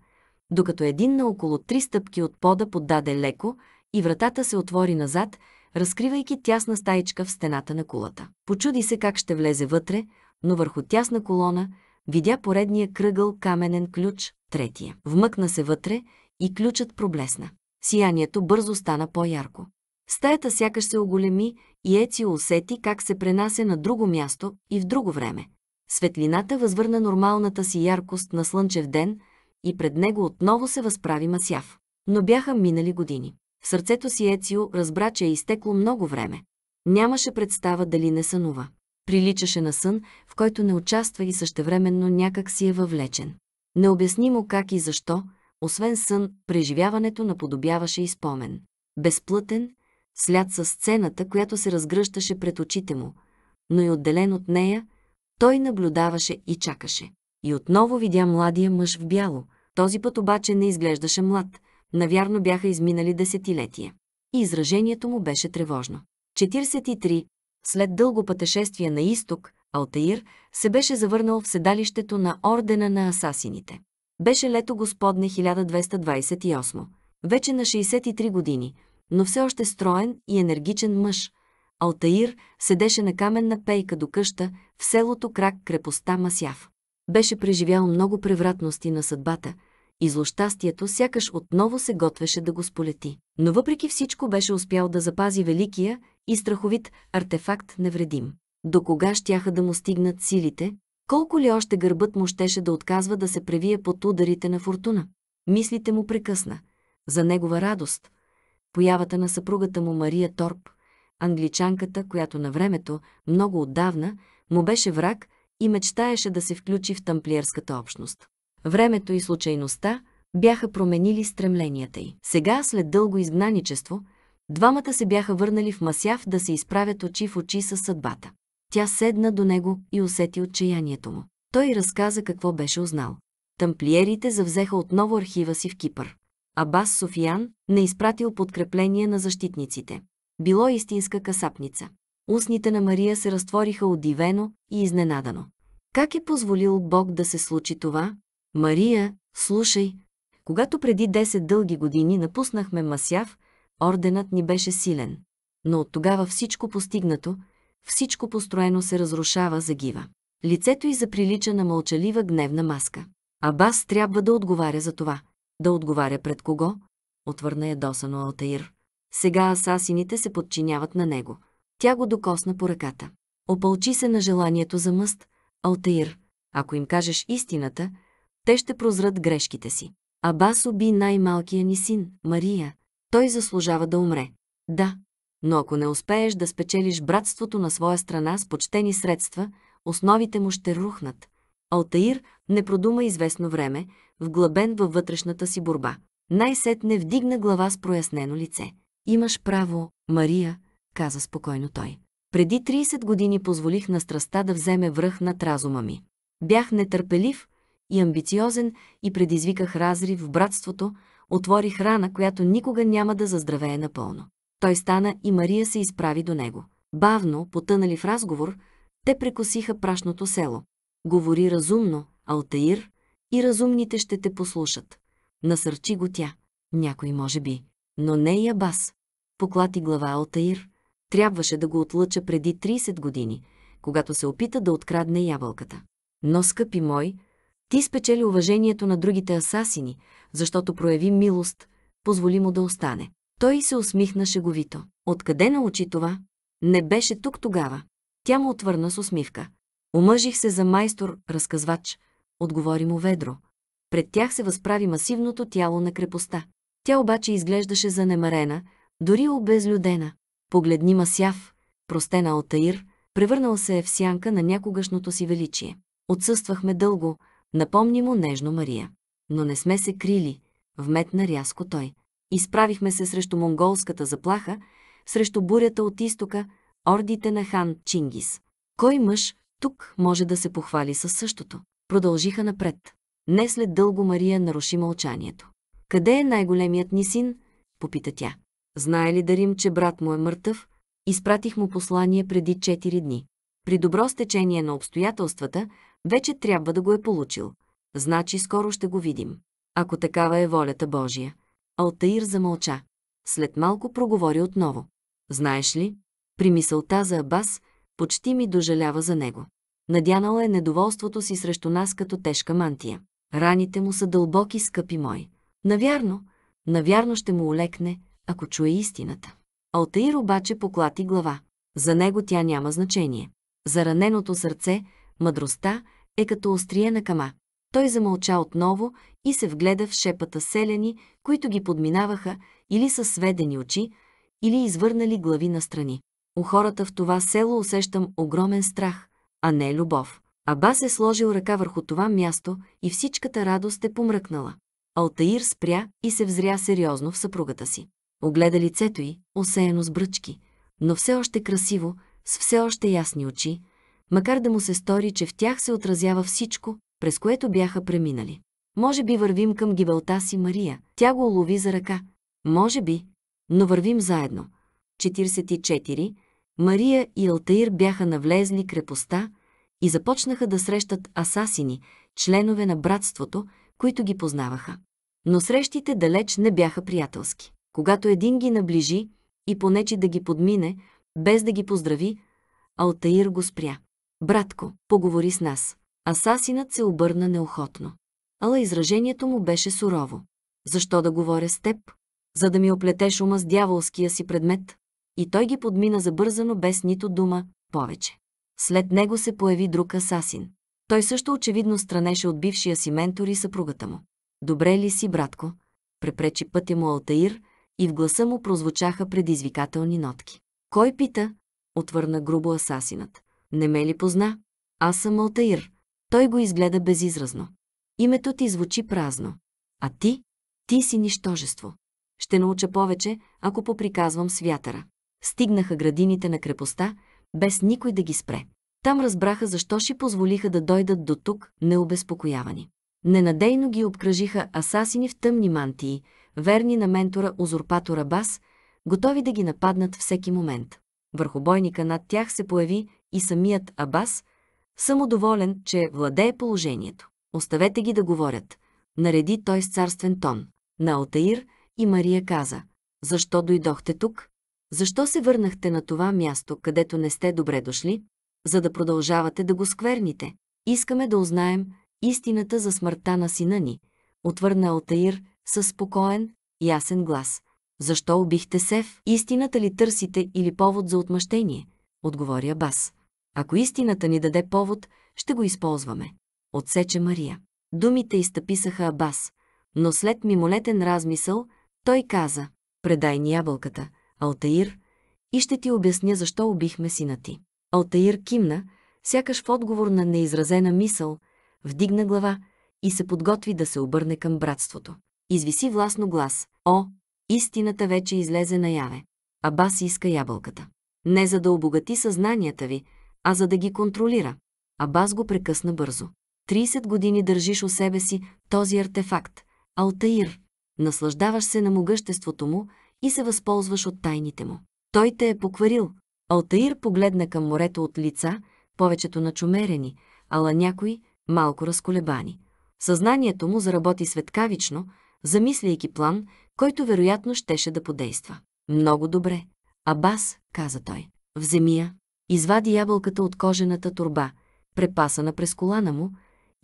докато един на около три стъпки от пода поддаде леко и вратата се отвори назад разкривайки тясна стаичка в стената на кулата. Почуди се как ще влезе вътре, но върху тясна колона видя поредния кръгъл каменен ключ, третия. Вмъкна се вътре и ключът проблесна. Сиянието бързо стана по-ярко. Стаята сякаш се оголеми и Еци усети как се пренася на друго място и в друго време. Светлината възвърна нормалната си яркост на слънчев ден и пред него отново се възправи масяв. Но бяха минали години. В сърцето си Ецио разбра, че е изтекло много време. Нямаше представа дали не сънува. Приличаше на сън, в който не участва и същевременно някак си е въвлечен. Необяснимо как и защо, освен сън, преживяването наподобяваше и спомен. Безплътен, след със сцената, която се разгръщаше пред очите му, но и отделен от нея, той наблюдаваше и чакаше. И отново видя младия мъж в бяло. Този път обаче не изглеждаше млад – Навярно бяха изминали десетилетия. И изражението му беше тревожно. 43. След дълго пътешествие на изток, Алтаир се беше завърнал в седалището на Ордена на асасините. Беше лето Господне 1228, вече на 63 години, но все още строен и енергичен мъж. Алтаир седеше на каменна пейка до къща в селото крак крепостта Масяв. Беше преживял много превратности на съдбата – и злощастието сякаш отново се готвеше да го сполети. Но въпреки всичко беше успял да запази великия и страховит артефакт невредим. До кога щяха да му стигнат силите, колко ли още гърбът му щеше да отказва да се превие под ударите на фортуна? Мислите му прекъсна. За негова радост. Появата на съпругата му Мария Торп, англичанката, която на времето, много отдавна, му беше враг и мечтаеше да се включи в тамплиерската общност. Времето и случайността бяха променили стремленията й. Сега, след дълго изгнаничество, двамата се бяха върнали в Масяв да се изправят очи в очи със съдбата. Тя седна до него и усети отчаянието му. Той разказа какво беше узнал. Тамплиерите завзеха отново архива си в Кипър. Абас Софиян не изпратил подкрепление на защитниците. Било истинска касапница. Устните на Мария се разтвориха удивено и изненадано. Как е позволил Бог да се случи това, Мария, слушай, когато преди 10 дълги години напуснахме Масяв, орденът ни беше силен. Но от тогава всичко постигнато, всичко построено се разрушава, загива. Лицето й заприлича на мълчалива гневна маска. Абас трябва да отговаря за това. Да отговаря пред кого? Отвърна я досано Алтаир. Сега асасините се подчиняват на него. Тя го докосна по ръката. Опълчи се на желанието за мъст. Алтаир, ако им кажеш истината, те ще прозрат грешките си. Абас уби най-малкия ни син, Мария. Той заслужава да умре. Да, но ако не успееш да спечелиш братството на своя страна с почтени средства, основите му ще рухнат. Алтаир не продума известно време, вглъбен във вътрешната си борба. Най-сетне вдигна глава с прояснено лице. «Имаш право, Мария», каза спокойно той. Преди 30 години позволих на страста да вземе връх над разума ми. Бях нетърпелив, и амбициозен и предизвиках разрив в братството, отворих рана, която никога няма да заздравее напълно. Той стана и Мария се изправи до него. Бавно, потънали в разговор, те прекосиха прашното село. Говори разумно, Алтаир, и разумните ще те послушат. Насърчи го тя. Някой може би. Но не и Абас. Поклати глава Алтаир. Трябваше да го отлъча преди 30 години, когато се опита да открадне ябълката. Но, скъпи мой, ти спечели уважението на другите асасини, защото прояви милост, позволи му да остане. Той се усмихна шеговито. Откъде научи това? Не беше тук тогава. Тя му отвърна с усмивка. Омъжих се за майстор, разказвач, отговори му ведро. Пред тях се възправи масивното тяло на крепостта. Тя обаче изглеждаше занемарена, дори обезлюдена. Погледни масяв, простена от Таир, превърнал се е в сянка на някогашното си величие. Отсъствахме дълго, Напомни му нежно Мария. Но не сме се крили, вметна рязко той. Изправихме се срещу монголската заплаха, срещу бурята от изтока, ордите на хан Чингис. Кой мъж тук може да се похвали със същото? Продължиха напред. Не след дълго Мария наруши мълчанието. Къде е най-големият ни син? Попита тя. Знае ли Дарим, че брат му е мъртъв? Изпратих му послание преди 4 дни. При добро стечение на обстоятелствата, вече трябва да го е получил. Значи скоро ще го видим. Ако такава е волята Божия. Алтаир замълча. След малко проговори отново. Знаеш ли, при мисълта за Абас, почти ми дожалява за него. Надянала е недоволството си срещу нас като тежка мантия. Раните му са дълбоки, скъпи мои. Навярно, навярно ще му олекне, ако чуе истината. Алтаир обаче поклати глава. За него тя няма значение. За раненото сърце – Мъдростта е като острие на кама. Той замълча отново и се вгледа в шепата селяни, които ги подминаваха или със сведени очи, или извърнали глави настрани. У хората в това село усещам огромен страх, а не любов. Абас е сложил ръка върху това място и всичката радост е помръкнала. Алтаир спря и се взря сериозно в съпругата си. Огледа лицето й, осеяно с бръчки, но все още красиво, с все още ясни очи, макар да му се стори, че в тях се отразява всичко, през което бяха преминали. Може би вървим към гибелта си Мария, тя го улови за ръка. Може би, но вървим заедно. 44. Мария и Алтаир бяха навлезли крепостта и започнаха да срещат асасини, членове на братството, които ги познаваха. Но срещите далеч не бяха приятелски. Когато един ги наближи и понечи да ги подмине, без да ги поздрави, Алтаир го спря. Братко, поговори с нас. Асасинът се обърна неохотно. Ала изражението му беше сурово. Защо да говоря с теб? За да ми оплетеш ума с дяволския си предмет? И той ги подмина забързано без нито дума повече. След него се появи друг асасин. Той също очевидно странеше от бившия си ментор и съпругата му. Добре ли си, братко? Препречи пътя му Алтаир и в гласа му прозвучаха предизвикателни нотки. Кой пита? Отвърна грубо асасинът. Не ме ли позна? Аз съм Алтаир. Той го изгледа безизразно. Името ти звучи празно. А ти? Ти си нищожество. Ще науча повече, ако поприказвам с вятъра. Стигнаха градините на крепостта, без никой да ги спре. Там разбраха защо ще позволиха да дойдат до тук необезпокоявани. Ненадейно ги обкръжиха асасини в тъмни мантии, верни на ментора узурпатора Бас, готови да ги нападнат всеки момент. Върху бойника над тях се появи и самият Абас, самодоволен, че владее положението. Оставете ги да говорят. Нареди той с царствен тон. На Алтаир и Мария каза, защо дойдохте тук? Защо се върнахте на това място, където не сте добре дошли, за да продължавате да го скверните? Искаме да узнаем истината за смъртта на сина ни, отвърна Алтаир със спокоен, ясен глас. Защо убихте Сев? Истината ли търсите или повод за отмъщение? Отговори Абас. Ако истината ни даде повод, ще го използваме. Отсече Мария. Думите изтъписаха Абас, но след мимолетен размисъл той каза «Предай ни ябълката, Алтаир, и ще ти обясня защо убихме сина ти». Алтаир кимна, сякаш в отговор на неизразена мисъл, вдигна глава и се подготви да се обърне към братството. Извиси властно глас «О, истината вече излезе наяве. Абас иска ябълката. Не за да обогати съзнанията ви, а за да ги контролира. Абаз го прекъсна бързо. 30 години държиш у себе си този артефакт, Алтаир. Наслаждаваш се на могъществото му и се възползваш от тайните му. Той те е покварил. Алтаир погледна към морето от лица, повечето начумерени, ала някои малко разколебани. Съзнанието му заработи светкавично, замисляйки план, който вероятно щеше да подейства. Много добре. Абас, каза той. Вземи я, извади ябълката от кожената турба, препасана през колана му,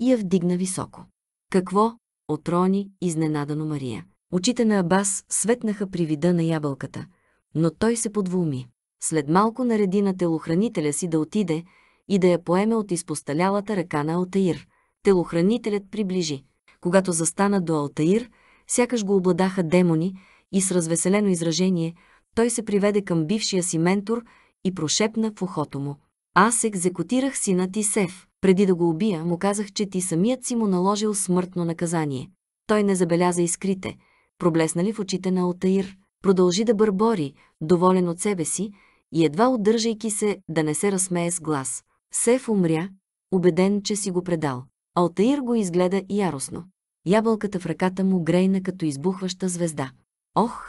и я вдигна високо. Какво? отрони изненадано Мария. Очите на Абас светнаха при вида на ябълката, но той се подвуми. След малко нареди на телохранителя си да отиде и да я поеме от изпосталялата ръка на Алтаир. Телохранителят приближи. Когато застана до Алтаир, сякаш го обладаха демони и с развеселено изражение той се приведе към бившия си ментор и прошепна в ухото му. Аз екзекутирах сина ти Сев. Преди да го убия, му казах, че ти самият си му наложил смъртно наказание. Той не забеляза искрите, проблеснали в очите на Отаир. Продължи да бърбори, доволен от себе си и едва удържайки се да не се разсмее с глас. Сев умря, убеден, че си го предал. Алтаир го изгледа яростно. Ябълката в ръката му грейна като избухваща звезда. Ох!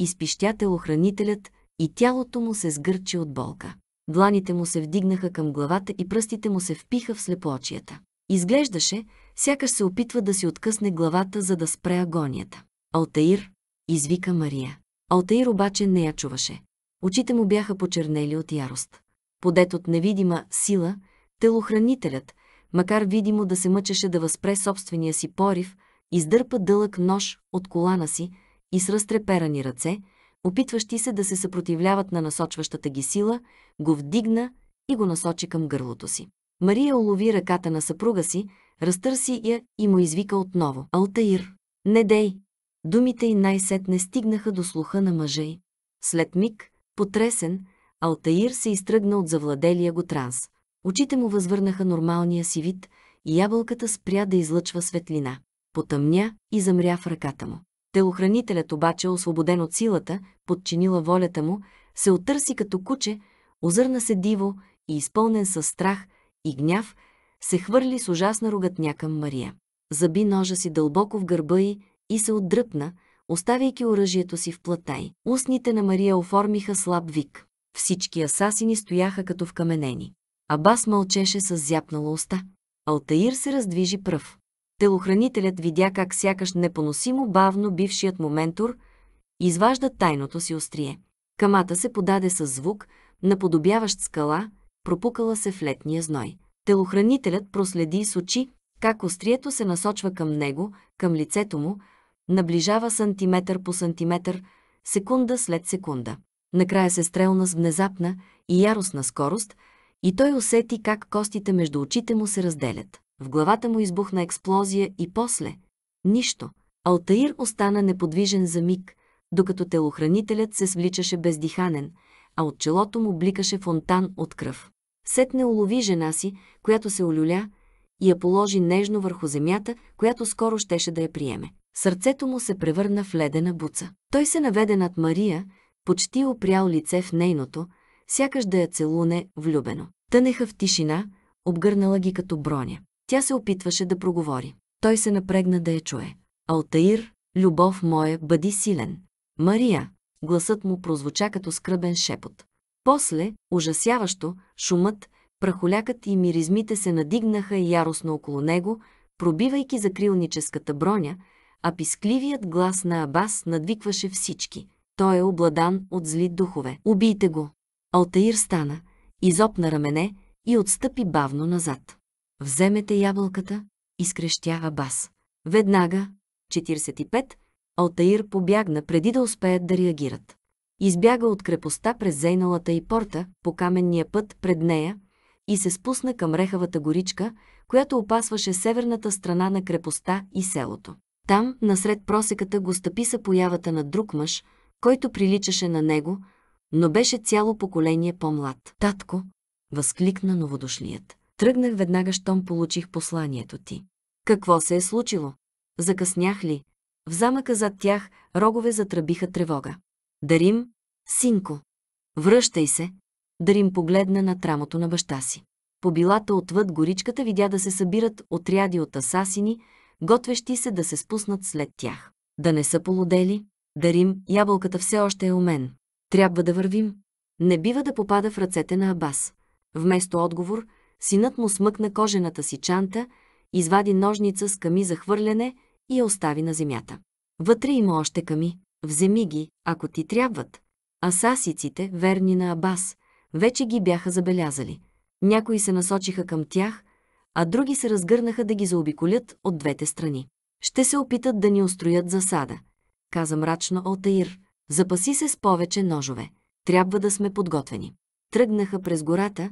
Изпищя телохранителят, и тялото му се сгърчи от болка. Дланите му се вдигнаха към главата и пръстите му се впиха в слепоочията. Изглеждаше, сякаш се опитва да си откъсне главата, за да спре агонията. Алтаир, извика Мария. Алтаир обаче не я чуваше. Очите му бяха почернели от ярост. Подет от невидима сила, телохранителят, макар видимо да се мъчеше да възпре собствения си порив, издърпа дълъг нож от колана си и с разтреперани ръце – опитващи се да се съпротивляват на насочващата ги сила, го вдигна и го насочи към гърлото си. Мария улови ръката на съпруга си, разтърси я и му извика отново. Алтаир! Не дей! Думите й най-сетне стигнаха до слуха на мъжа й. След миг, потресен, Алтаир се изтръгна от завладелия го транс. Очите му възвърнаха нормалния си вид и ябълката спря да излъчва светлина. Потъмня и замря в ръката му. Телохранителят обаче, освободен от силата, подчинила волята му, се отърси като куче, озърна се диво и изпълнен със страх и гняв, се хвърли с ужасна ругатня към Мария. Заби ножа си дълбоко в гърба й и се отдръпна, оставяйки оръжието си в плата й. Устните на Мария оформиха слаб вик. Всички асасини стояха като вкаменени. Абас мълчеше с зяпнала уста. Алтаир се раздвижи пръв. Телохранителят видя как сякаш непоносимо бавно бившият му ментор изважда тайното си острие. Камата се подаде с звук, наподобяващ скала, пропукала се в летния зной. Телохранителят проследи с очи как острието се насочва към него, към лицето му, наближава сантиметър по сантиметър, секунда след секунда. Накрая се стрелна с внезапна и яростна скорост и той усети как костите между очите му се разделят. В главата му избухна експлозия и после – нищо. Алтаир остана неподвижен за миг, докато телохранителят се свличаше бездиханен, а от челото му бликаше фонтан от кръв. Сетне улови жена си, която се олюля, и я положи нежно върху земята, която скоро щеше да я приеме. Сърцето му се превърна в ледена буца. Той се наведе над Мария, почти опрял лице в нейното, сякаш да я целуне влюбено. Тънеха в тишина, обгърнала ги като броня. Тя се опитваше да проговори. Той се напрегна да я чуе. Алтаир, любов моя, бъди силен. Мария, гласът му прозвуча като скръбен шепот. После, ужасяващо, шумът, прахолякът и миризмите се надигнаха яростно около него, пробивайки закрилническата броня, а пискливият глас на Абас надвикваше всички. Той е обладан от зли духове. Убийте го! Алтаир стана, изопна рамене и отстъпи бавно назад. Вземете ябълката, изкрещя Абас. Веднага, 45, Алтаир побягна преди да успеят да реагират. Избяга от крепостта през зейналата и порта, по каменния път пред нея, и се спусна към рехавата горичка, която опасваше северната страна на крепостта и селото. Там, насред просеката, го стъпи са появата на друг мъж, който приличаше на него, но беше цяло поколение по-млад. Татко, възкликна новодошлият. Тръгнах веднага, щом получих посланието ти. Какво се е случило? Закъснях ли? В замъка зад тях рогове затръбиха тревога. Дарим, синко, връщай се. Дарим погледна на трамото на баща си. По билата отвъд горичката видя да се събират отряди от асасини, готвещи се да се спуснат след тях. Да не са полудели, Дарим, ябълката все още е у мен. Трябва да вървим. Не бива да попада в ръцете на Абас. Вместо отговор, Синът му смъкна кожената си чанта, извади ножница с ками за хвърляне и я остави на земята. Вътре има още ками. Вземи ги, ако ти трябват. Асасиците, верни на Абас, вече ги бяха забелязали. Някои се насочиха към тях, а други се разгърнаха да ги заобиколят от двете страни. Ще се опитат да ни устроят засада, каза мрачно Алтаир. Запаси се с повече ножове. Трябва да сме подготвени. Тръгнаха през гората,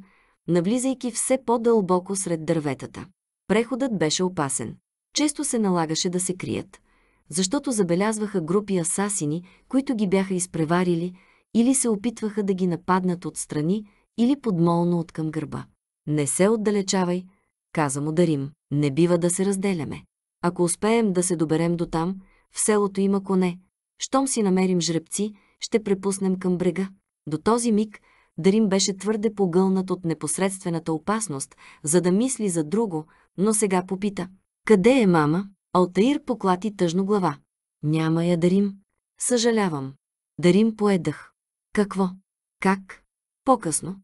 навлизайки все по-дълбоко сред дърветата. Преходът беше опасен. Често се налагаше да се крият, защото забелязваха групи асасини, които ги бяха изпреварили или се опитваха да ги нападнат отстрани или подмолно от към гърба. Не се отдалечавай, каза му Дарим. Не бива да се разделяме. Ако успеем да се доберем до там, в селото има коне. Щом си намерим жребци, ще препуснем към брега. До този миг Дарим беше твърде погълнат от непосредствената опасност, за да мисли за друго, но сега попита. Къде е мама? Алтаир поклати тъжно глава. Няма я, Дарим. Съжалявам. Дарим поедах. Какво? Как? По-късно.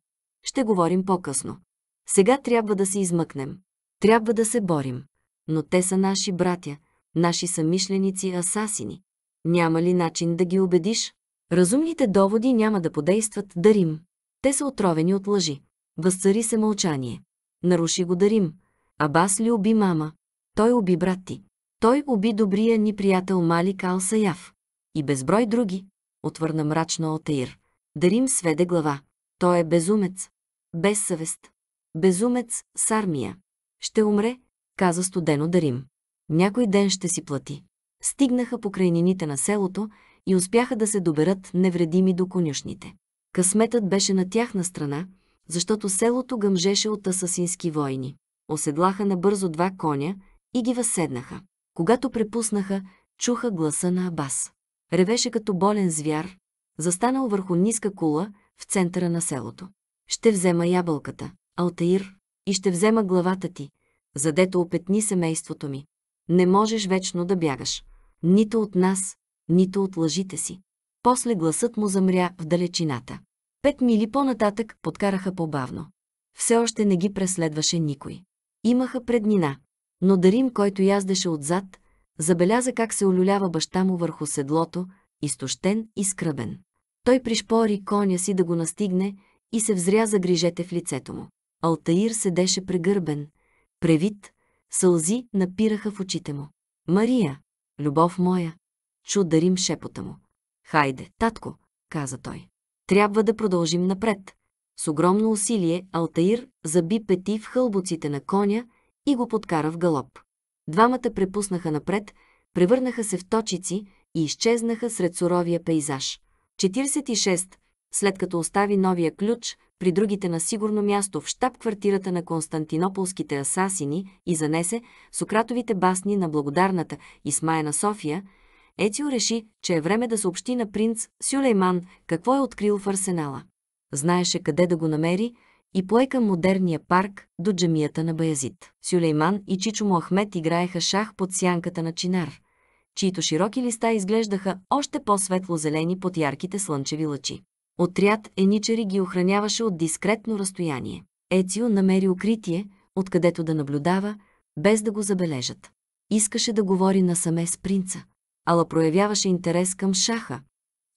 Ще говорим по-късно. Сега трябва да се измъкнем. Трябва да се борим. Но те са наши братя, наши самишленици, асасини. Няма ли начин да ги убедиш? Разумните доводи няма да подействат, дарим. Те са отровени от лъжи. Възцари се мълчание. Наруши го Дарим. Абас ли уби мама? Той уби брат ти. Той уби добрия ни приятел Малик Ал Саяв. И безброй други, отвърна мрачно Отеир. Дарим сведе глава. Той е безумец. Без съвест. Безумец с армия. Ще умре, каза студено Дарим. Някой ден ще си плати. Стигнаха по крайнините на селото и успяха да се доберат невредими до конюшните. Късметът беше на тяхна страна, защото селото гъмжеше от асасински войни. Оседлаха набързо два коня и ги възседнаха. Когато препуснаха, чуха гласа на Абас. Ревеше като болен звяр, застанал върху ниска кула в центъра на селото. Ще взема ябълката, Алтаир, и ще взема главата ти, задето опетни семейството ми. Не можеш вечно да бягаш. Нито от нас, нито от лъжите си после гласът му замря в далечината. Пет мили по-нататък подкараха по-бавно. Все още не ги преследваше никой. Имаха преднина, но Дарим, който яздеше отзад, забеляза как се олюлява баща му върху седлото, изтощен и скръбен. Той пришпори коня си да го настигне и се взря за грижете в лицето му. Алтаир седеше прегърбен, превит, сълзи напираха в очите му. Мария, любов моя, чу Дарим шепота му. Хайде, татко, каза той. Трябва да продължим напред. С огромно усилие Алтаир заби пети в хълбоците на коня и го подкара в галоп. Двамата препуснаха напред, превърнаха се в точици и изчезнаха сред суровия пейзаж. 46. След като остави новия ключ при другите на сигурно място в штаб-квартирата на константинополските асасини и занесе Сократовите басни на благодарната и София – Ецио реши, че е време да съобщи на принц Сюлейман какво е открил в арсенала. Знаеше къде да го намери и пое към модерния парк до джамията на Баязит. Сюлейман и Чичо Мохмед играеха шах под сянката на чинар, чието широки листа изглеждаха още по-светло-зелени под ярките слънчеви лъчи. Отряд еничери ги охраняваше от дискретно разстояние. Ецио намери укритие, откъдето да наблюдава, без да го забележат. Искаше да говори насаме с принца, Ала проявяваше интерес към шаха.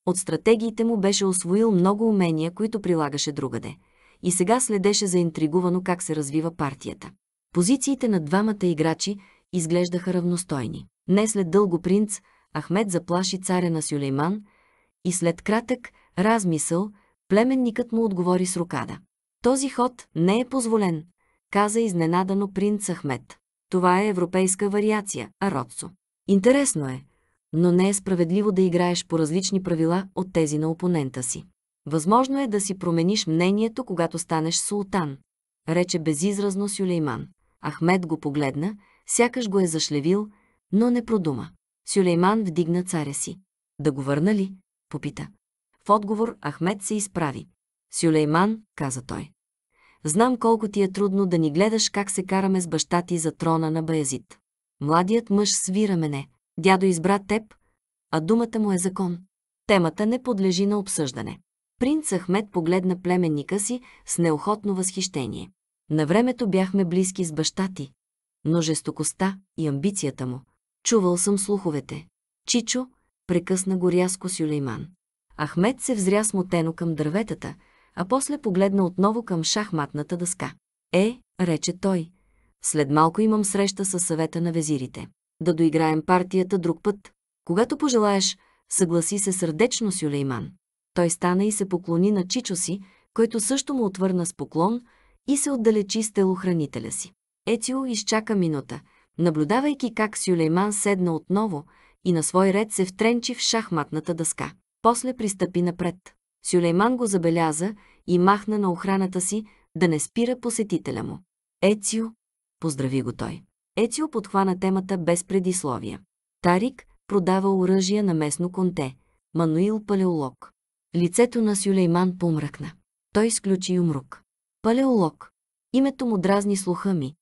От стратегиите му беше освоил много умения, които прилагаше другаде. И сега следеше заинтригувано как се развива партията. Позициите на двамата играчи изглеждаха равностойни. Не след дълго принц, Ахмед заплаши царя на Сюлейман и след кратък размисъл племенникът му отговори с рукада. Този ход не е позволен, каза изненадано принц Ахмед. Това е европейска вариация, Ародсо. Интересно е, но не е справедливо да играеш по различни правила от тези на опонента си. Възможно е да си промениш мнението, когато станеш султан, рече безизразно Сюлейман. Ахмед го погледна, сякаш го е зашлевил, но не продума. Сюлейман вдигна царя си. Да го върна ли? попита. В отговор Ахмед се изправи. Сюлейман, каза той. Знам колко ти е трудно да ни гледаш как се караме с баща ти за трона на Баязит. Младият мъж свира мене, Дядо избра теб, а думата му е закон. Темата не подлежи на обсъждане. Принц Ахмед погледна племенника си с неохотно възхищение. На времето бяхме близки с баща ти, но жестокостта и амбицията му. Чувал съм слуховете. Чичо прекъсна го рязко Сюлейман. Ахмед се взря смутено към дърветата, а после погледна отново към шахматната дъска. Е, рече той, след малко имам среща със съвета на везирите да доиграем партията друг път. Когато пожелаеш, съгласи се сърдечно Сюлейман. Той стана и се поклони на чичо си, който също му отвърна с поклон и се отдалечи с телохранителя си. Ецио изчака минута, наблюдавайки как Сюлейман седна отново и на свой ред се втренчи в шахматната дъска. После пристъпи напред. Сюлейман го забеляза и махна на охраната си да не спира посетителя му. Ецио, поздрави го той. Ецио подхвана темата без предисловия. Тарик продава оръжия на местно конте, Мануил Палеолог. Лицето на Сюлейман помръкна. Той изключи умрук. Палеолог. Името му дразни слуха ми.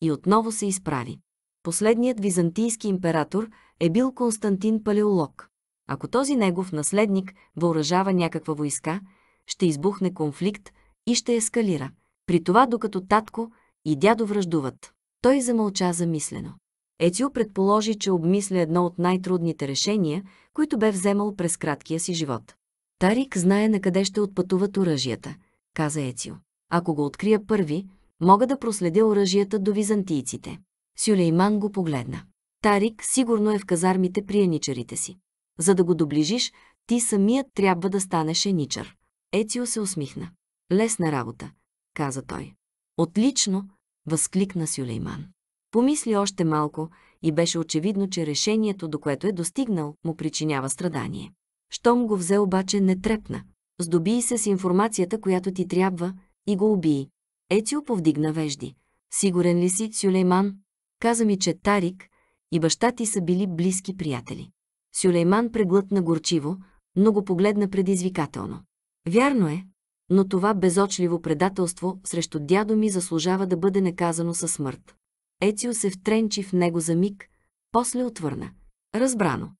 И отново се изправи. Последният византийски император е бил Константин Палеолог. Ако този негов наследник въоръжава някаква войска, ще избухне конфликт и ще ескалира. При това, докато татко и дядо връждуват. Той замълча замислено. Ецио предположи, че обмисля едно от най-трудните решения, които бе вземал през краткия си живот. Тарик знае на къде ще отпътуват оръжията, каза Ецио. Ако го открия първи, мога да проследя оръжията до византийците. Сюлейман го погледна. Тарик сигурно е в казармите при еничарите си. За да го доближиш, ти самият трябва да станеш еничар. Ецио се усмихна. Лесна работа, каза той. Отлично, възкликна Сюлейман. Помисли още малко и беше очевидно, че решението, до което е достигнал, му причинява страдание. Щом го взе обаче не трепна. Сдоби се с информацията, която ти трябва, и го убий. Ецио повдигна вежди. Сигурен ли си, Сюлейман? Каза ми, че Тарик и баща ти са били близки приятели. Сюлейман преглътна горчиво, но го погледна предизвикателно. Вярно е, но това безочливо предателство срещу дядо ми заслужава да бъде наказано със смърт. Ецио се втренчи в него за миг, после отвърна. Разбрано.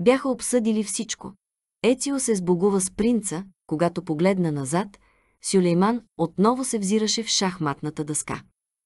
Бяха обсъдили всичко. Ецио се сбогува с принца, когато погледна назад, Сюлейман отново се взираше в шахматната дъска.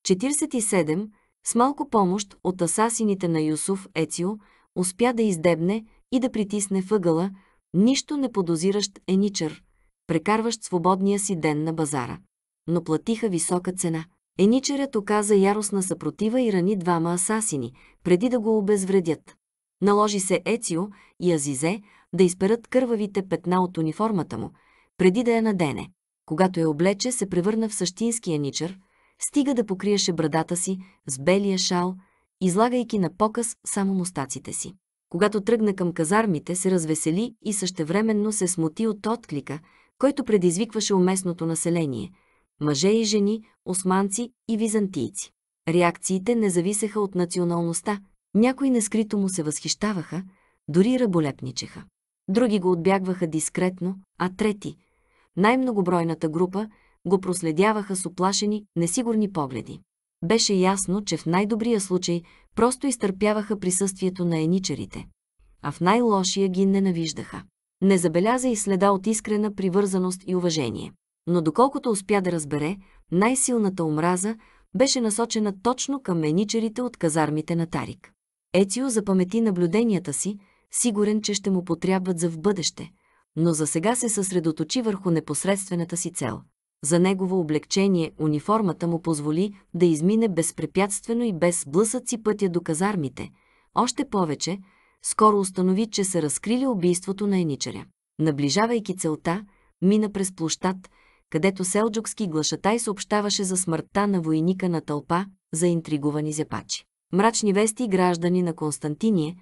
47, с малко помощ от асасините на Юсуф Ецио, успя да издебне и да притисне въгъла, нищо не подозиращ еничър, прекарващ свободния си ден на базара. Но платиха висока цена. Еничерят оказа яростна съпротива и рани двама асасини, преди да го обезвредят. Наложи се Ецио и Азизе да изперат кървавите петна от униформата му, преди да я надене. Когато я облече, се превърна в същински ничър. стига да покриеше брадата си с белия шал, излагайки на показ само мустаците си. Когато тръгна към казармите, се развесели и същевременно се смути от отклика, който предизвикваше уместното население – мъже и жени, османци и византийци. Реакциите не зависеха от националността, някои нескрито му се възхищаваха, дори раболепничеха. Други го отбягваха дискретно, а трети – най-многобройната група – го проследяваха с оплашени, несигурни погледи. Беше ясно, че в най-добрия случай просто изтърпяваха присъствието на еничерите, а в най-лошия ги ненавиждаха. Не забеляза и следа от искрена привързаност и уважение. Но доколкото успя да разбере, най-силната омраза беше насочена точно към меничерите от казармите на Тарик. Ецио запамети наблюденията си, сигурен, че ще му потрябват за в бъдеще, но за сега се съсредоточи върху непосредствената си цел. За негово облегчение униформата му позволи да измине безпрепятствено и без блъсъци пътя до казармите. Още повече, скоро установи, че са разкрили убийството на еничаря. Наближавайки целта, мина през площад, където селджукски глашатай съобщаваше за смъртта на войника на тълпа, за интригувани зепачи. Мрачни вести граждани на Константиния,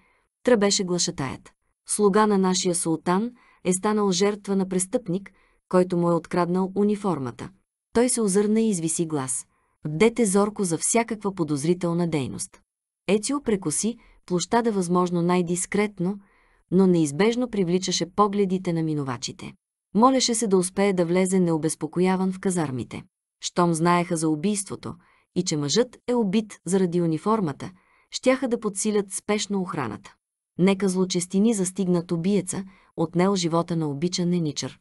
тръбеше глашатаят. Слуга на нашия султан е станал жертва на престъпник, който му е откраднал униформата. Той се озърна и извиси глас. Дете зорко за всякаква подозрителна дейност. Ецио прекоси, площада възможно най-дискретно, но неизбежно привличаше погледите на минувачите. Молеше се да успее да влезе необезпокояван в казармите. Щом знаеха за убийството и че мъжът е убит заради униформата, щяха да подсилят спешно охраната. Нека злочестини застигнат убиеца, отнел живота на обичан неничър.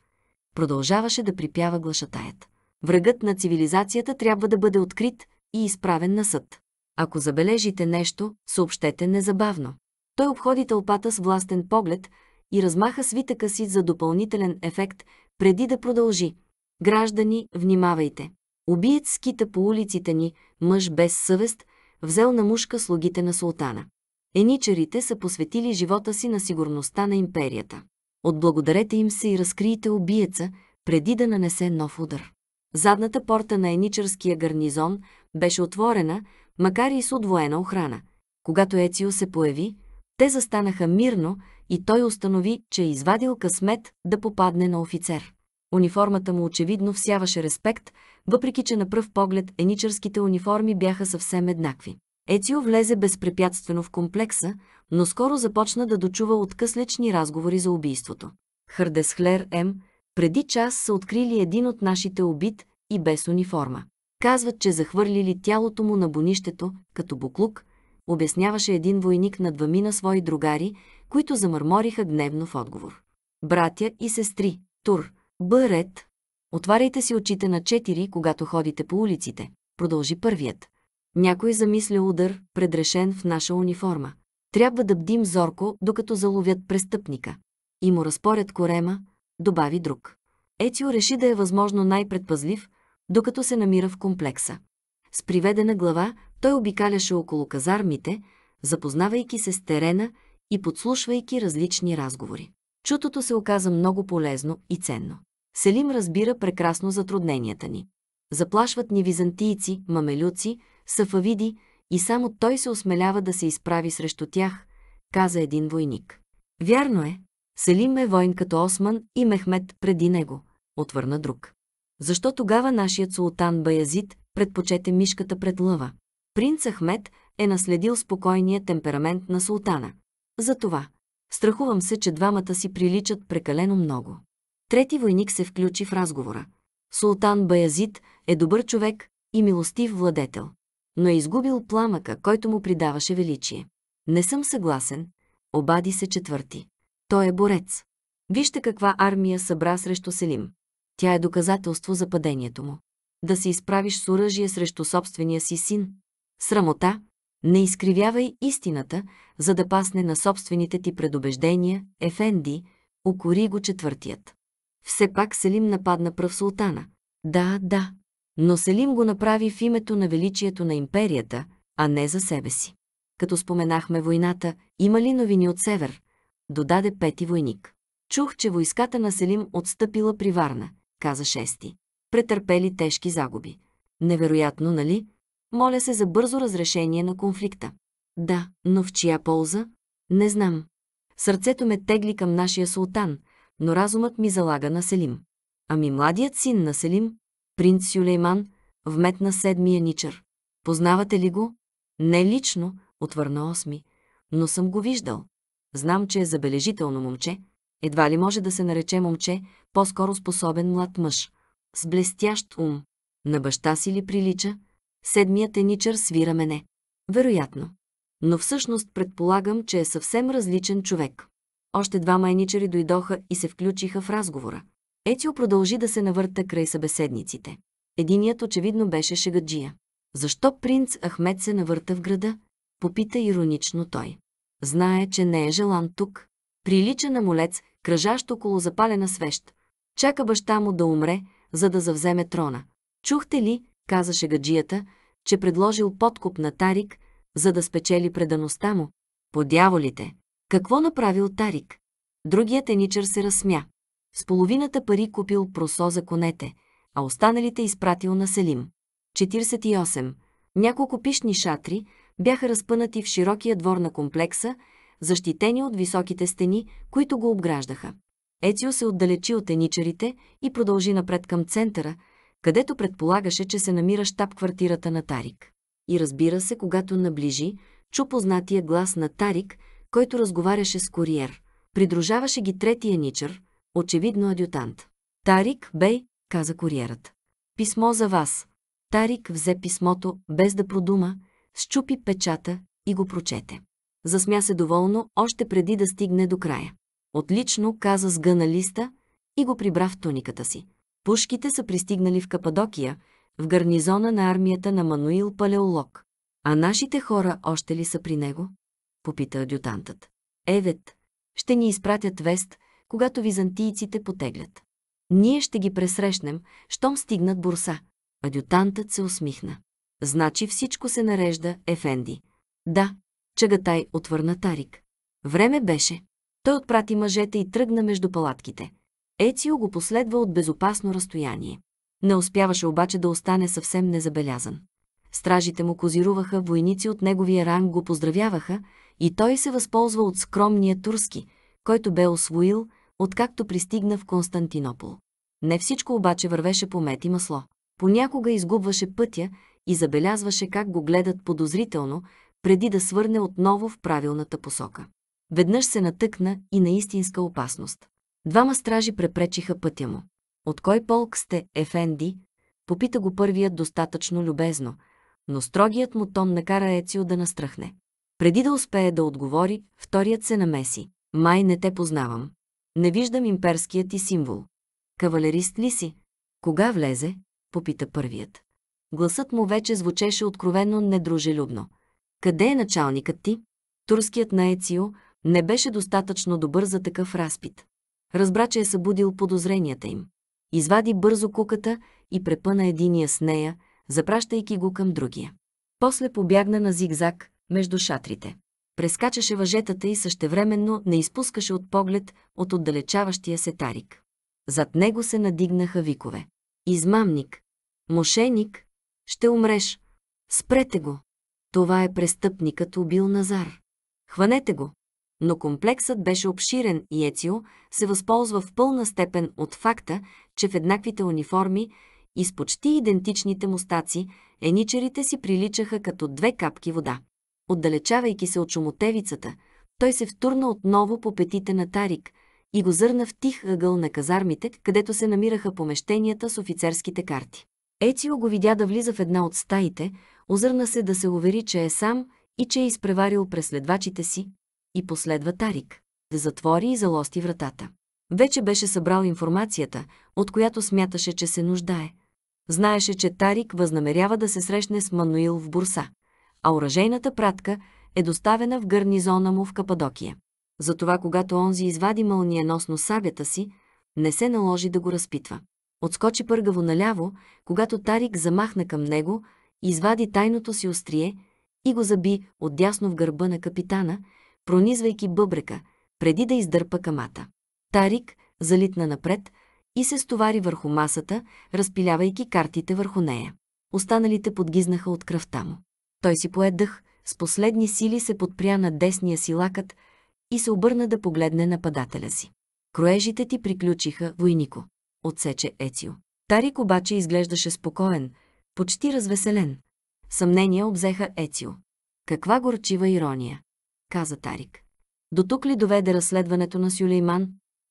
Продължаваше да припява глашатаят. Врагът на цивилизацията трябва да бъде открит и изправен на съд. Ако забележите нещо, съобщете незабавно. Той обходи тълпата с властен поглед и размаха свитъка си за допълнителен ефект, преди да продължи. Граждани, внимавайте! Убиец скита по улиците ни, мъж без съвест, взел на мушка слугите на султана. Еничарите са посветили живота си на сигурността на империята. Отблагодарете им се и разкриете убиеца, преди да нанесе нов удар. Задната порта на еничарския гарнизон беше отворена, макар и с отвоена охрана. Когато Ецио се появи, те застанаха мирно и той установи, че е извадил късмет да попадне на офицер. Униформата му очевидно всяваше респект, въпреки че на пръв поглед еничерските униформи бяха съвсем еднакви. Ецио влезе безпрепятствено в комплекса, но скоро започна да дочува откъслечни разговори за убийството. Хардесхлер М. преди час са открили един от нашите убит и без униформа. Казват, че захвърлили тялото му на бонището, като буклук, обясняваше един войник на на свои другари, които замърмориха гневно в отговор. Братя и сестри, Тур, Бърет, отваряйте си очите на четири, когато ходите по улиците, продължи първият. Някой замисля удар, предрешен в наша униформа. Трябва да бдим зорко, докато заловят престъпника. И му разпорят корема, добави друг. Ецио реши да е възможно най-предпазлив, докато се намира в комплекса. С приведена глава той обикаляше около казармите, запознавайки се с терена и подслушвайки различни разговори. Чутото се оказа много полезно и ценно. Селим разбира прекрасно затрудненията ни. Заплашват ни византийци, мамелюци, сафавиди и само той се осмелява да се изправи срещу тях, каза един войник. Вярно е, Селим е воин като Осман и Мехмед преди него, отвърна друг. Защо тогава нашият султан Баязид предпочете мишката пред лъва? Принц Ахмед е наследил спокойния темперамент на султана. Затова. Страхувам се, че двамата си приличат прекалено много. Трети войник се включи в разговора. Султан Баязид е добър човек и милостив владетел, но е изгубил пламъка, който му придаваше величие. Не съм съгласен, обади се четвърти. Той е борец. Вижте каква армия събра срещу Селим. Тя е доказателство за падението му. Да се изправиш с оръжие срещу собствения си син. Срамота, не изкривявай истината, за да пасне на собствените ти предубеждения, Ефенди, укори го четвъртият. Все пак Селим нападна пръв султана. Да, да. Но Селим го направи в името на величието на империята, а не за себе си. Като споменахме войната, има ли новини от север? Додаде пети войник. Чух, че войската на Селим отстъпила при Варна каза Шести. Претърпели тежки загуби. Невероятно, нали? Моля се за бързо разрешение на конфликта. Да, но в чия полза? Не знам. Сърцето ме тегли към нашия султан, но разумът ми залага на Селим. Ами младият син на Селим, принц Сюлейман, вметна седмия ничър. Познавате ли го? Не лично, отвърна осми, но съм го виждал. Знам, че е забележително момче. Едва ли може да се нарече момче, по-скоро способен млад мъж, с блестящ ум. На баща си ли прилича? Седмият еничър свира мене. Вероятно. Но всъщност предполагам, че е съвсем различен човек. Още двама еничари дойдоха и се включиха в разговора. Ецио продължи да се навърта край събеседниците. Единият очевидно беше Шегаджия. Защо принц Ахмед се навърта в града? Попита иронично той. Знае, че не е желан тук. Прилича на молец, кръжащ около запалена свещ. Чака баща му да умре, за да завземе трона. Чухте ли, казаше гаджията, че предложил подкуп на Тарик, за да спечели предаността му? Подяволите! Какво направил Тарик? Другият еничър се разсмя. С половината пари купил просо за конете, а останалите изпратил на Селим. 48. Няколко пишни шатри бяха разпънати в широкия двор на комплекса, защитени от високите стени, които го обграждаха. Ецио се отдалечи от еничарите и продължи напред към центъра, където предполагаше, че се намира штаб квартирата на Тарик. И разбира се, когато наближи, чу познатия глас на Тарик, който разговаряше с куриер. Придружаваше ги третия ничър, очевидно адютант. Тарик, бей, каза куриерът. Писмо за вас. Тарик взе писмото, без да продума, щупи печата и го прочете. Засмя се доволно, още преди да стигне до края. Отлично, каза сгъна листа и го прибра в туниката си. Пушките са пристигнали в Кападокия, в гарнизона на армията на Мануил Палеолог. А нашите хора още ли са при него? Попита адютантът. Евет, ще ни изпратят вест, когато византийците потеглят. Ние ще ги пресрещнем, щом стигнат бурса. Адютантът се усмихна. Значи всичко се нарежда, Ефенди. Да, чагатай отвърна Тарик. Време беше. Той отпрати мъжете и тръгна между палатките. Ецио го последва от безопасно разстояние. Не успяваше обаче да остане съвсем незабелязан. Стражите му козируваха, войници от неговия ранг го поздравяваха и той се възползва от скромния турски, който бе освоил, откакто пристигна в Константинопол. Не всичко обаче вървеше по мет и масло. Понякога изгубваше пътя и забелязваше как го гледат подозрително, преди да свърне отново в правилната посока. Веднъж се натъкна и на истинска опасност. Двама стражи препречиха пътя му. От кой полк сте, Ефенди? Попита го първият достатъчно любезно, но строгият му тон накара Ецио да настръхне. Преди да успее да отговори, вторият се намеси. Май не те познавам. Не виждам имперският ти символ. Кавалерист ли си? Кога влезе? Попита първият. Гласът му вече звучеше откровенно недружелюбно. Къде е началникът ти? Турският на Ецио, не беше достатъчно добър за такъв разпит. Разбра, че е събудил подозренията им. Извади бързо куката и препъна единия с нея, запращайки го към другия. После побягна на зигзаг между шатрите. Прескачаше въжетата и същевременно не изпускаше от поглед от отдалечаващия се Тарик. Зад него се надигнаха викове. Измамник! Мошеник! Ще умреш! Спрете го! Това е престъпникът убил Назар. Хванете го! но комплексът беше обширен и Ецио се възползва в пълна степен от факта, че в еднаквите униформи и с почти идентичните мустаци еничерите си приличаха като две капки вода. Отдалечавайки се от шумотевицата, той се втурна отново по петите на Тарик и го зърна в тих ъгъл на казармите, където се намираха помещенията с офицерските карти. Ецио го видя да влиза в една от стаите, озърна се да се увери, че е сам и че е изпреварил преследвачите си, и последва Тарик. Да затвори и залости вратата. Вече беше събрал информацията, от която смяташе, че се нуждае. Знаеше, че Тарик възнамерява да се срещне с Мануил в Бурса, а оръжейната пратка е доставена в гарнизона му в Кападокия. Затова, когато онзи извади мълниеносно сабята си, не се наложи да го разпитва. Отскочи пъргаво наляво, когато Тарик замахна към него, извади тайното си острие и го заби отдясно в гърба на капитана, пронизвайки бъбрека, преди да издърпа камата. Тарик залитна напред и се стовари върху масата, разпилявайки картите върху нея. Останалите подгизнаха от кръвта му. Той си пое дъх, с последни сили се подпря на десния си лакът и се обърна да погледне нападателя си. Кроежите ти приключиха, войнико, отсече Ецио. Тарик обаче изглеждаше спокоен, почти развеселен. Съмнения обзеха Ецио. Каква горчива ирония! каза Тарик. До тук ли доведе разследването на Сюлейман?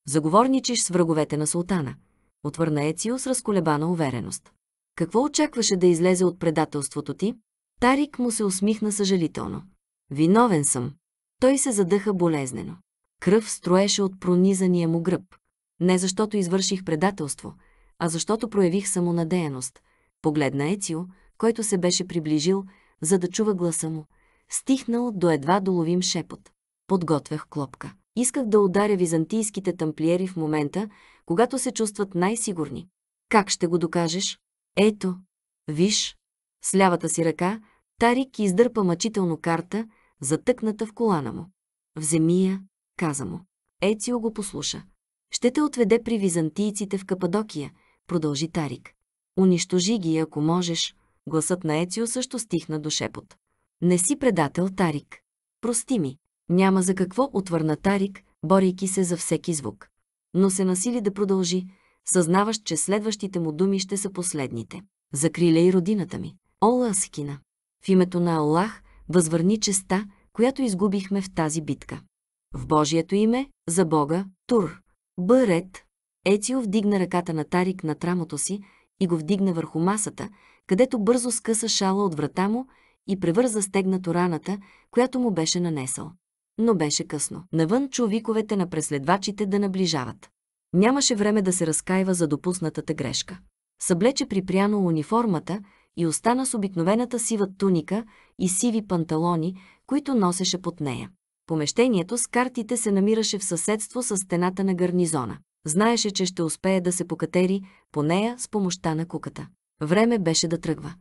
Заговорничиш с враговете на султана, отвърна Ецио с разколебана увереност. Какво очакваше да излезе от предателството ти? Тарик му се усмихна съжалително. Виновен съм. Той се задъха болезнено. Кръв строеше от пронизания му гръб. Не защото извърших предателство, а защото проявих самонадеяност. Погледна Ецио, който се беше приближил, за да чува гласа му стихнал до едва доловим шепот. Подготвях клопка. Исках да ударя византийските тамплиери в момента, когато се чувстват най-сигурни. Как ще го докажеш? Ето, виж, с лявата си ръка Тарик издърпа мъчително карта, затъкната в колана му. Вземи я, каза му. Ецио го послуша. Ще те отведе при византийците в Кападокия, продължи Тарик. Унищожи ги, ако можеш. Гласът на Ецио също стихна до шепот. Не си предател, Тарик. Прости ми. Няма за какво отвърна Тарик, борейки се за всеки звук. Но се насили да продължи, съзнаващ, че следващите му думи ще са последните. Закриля и родината ми. Ола Аскина. В името на Аллах възвърни честа, която изгубихме в тази битка. В Божието име, за Бога, Тур. Бърет. Ецио вдигна ръката на Тарик над рамото си и го вдигна върху масата, където бързо скъса шала от врата му и превърза стегнато раната, която му беше нанесъл. Но беше късно. Навън чу виковете на преследвачите да наближават. Нямаше време да се разкаива за допуснатата грешка. Съблече припряно униформата и остана с обикновената сива туника и сиви панталони, които носеше под нея. Помещението с картите се намираше в съседство с стената на гарнизона. Знаеше, че ще успее да се покатери по нея с помощта на куката. Време беше да тръгва.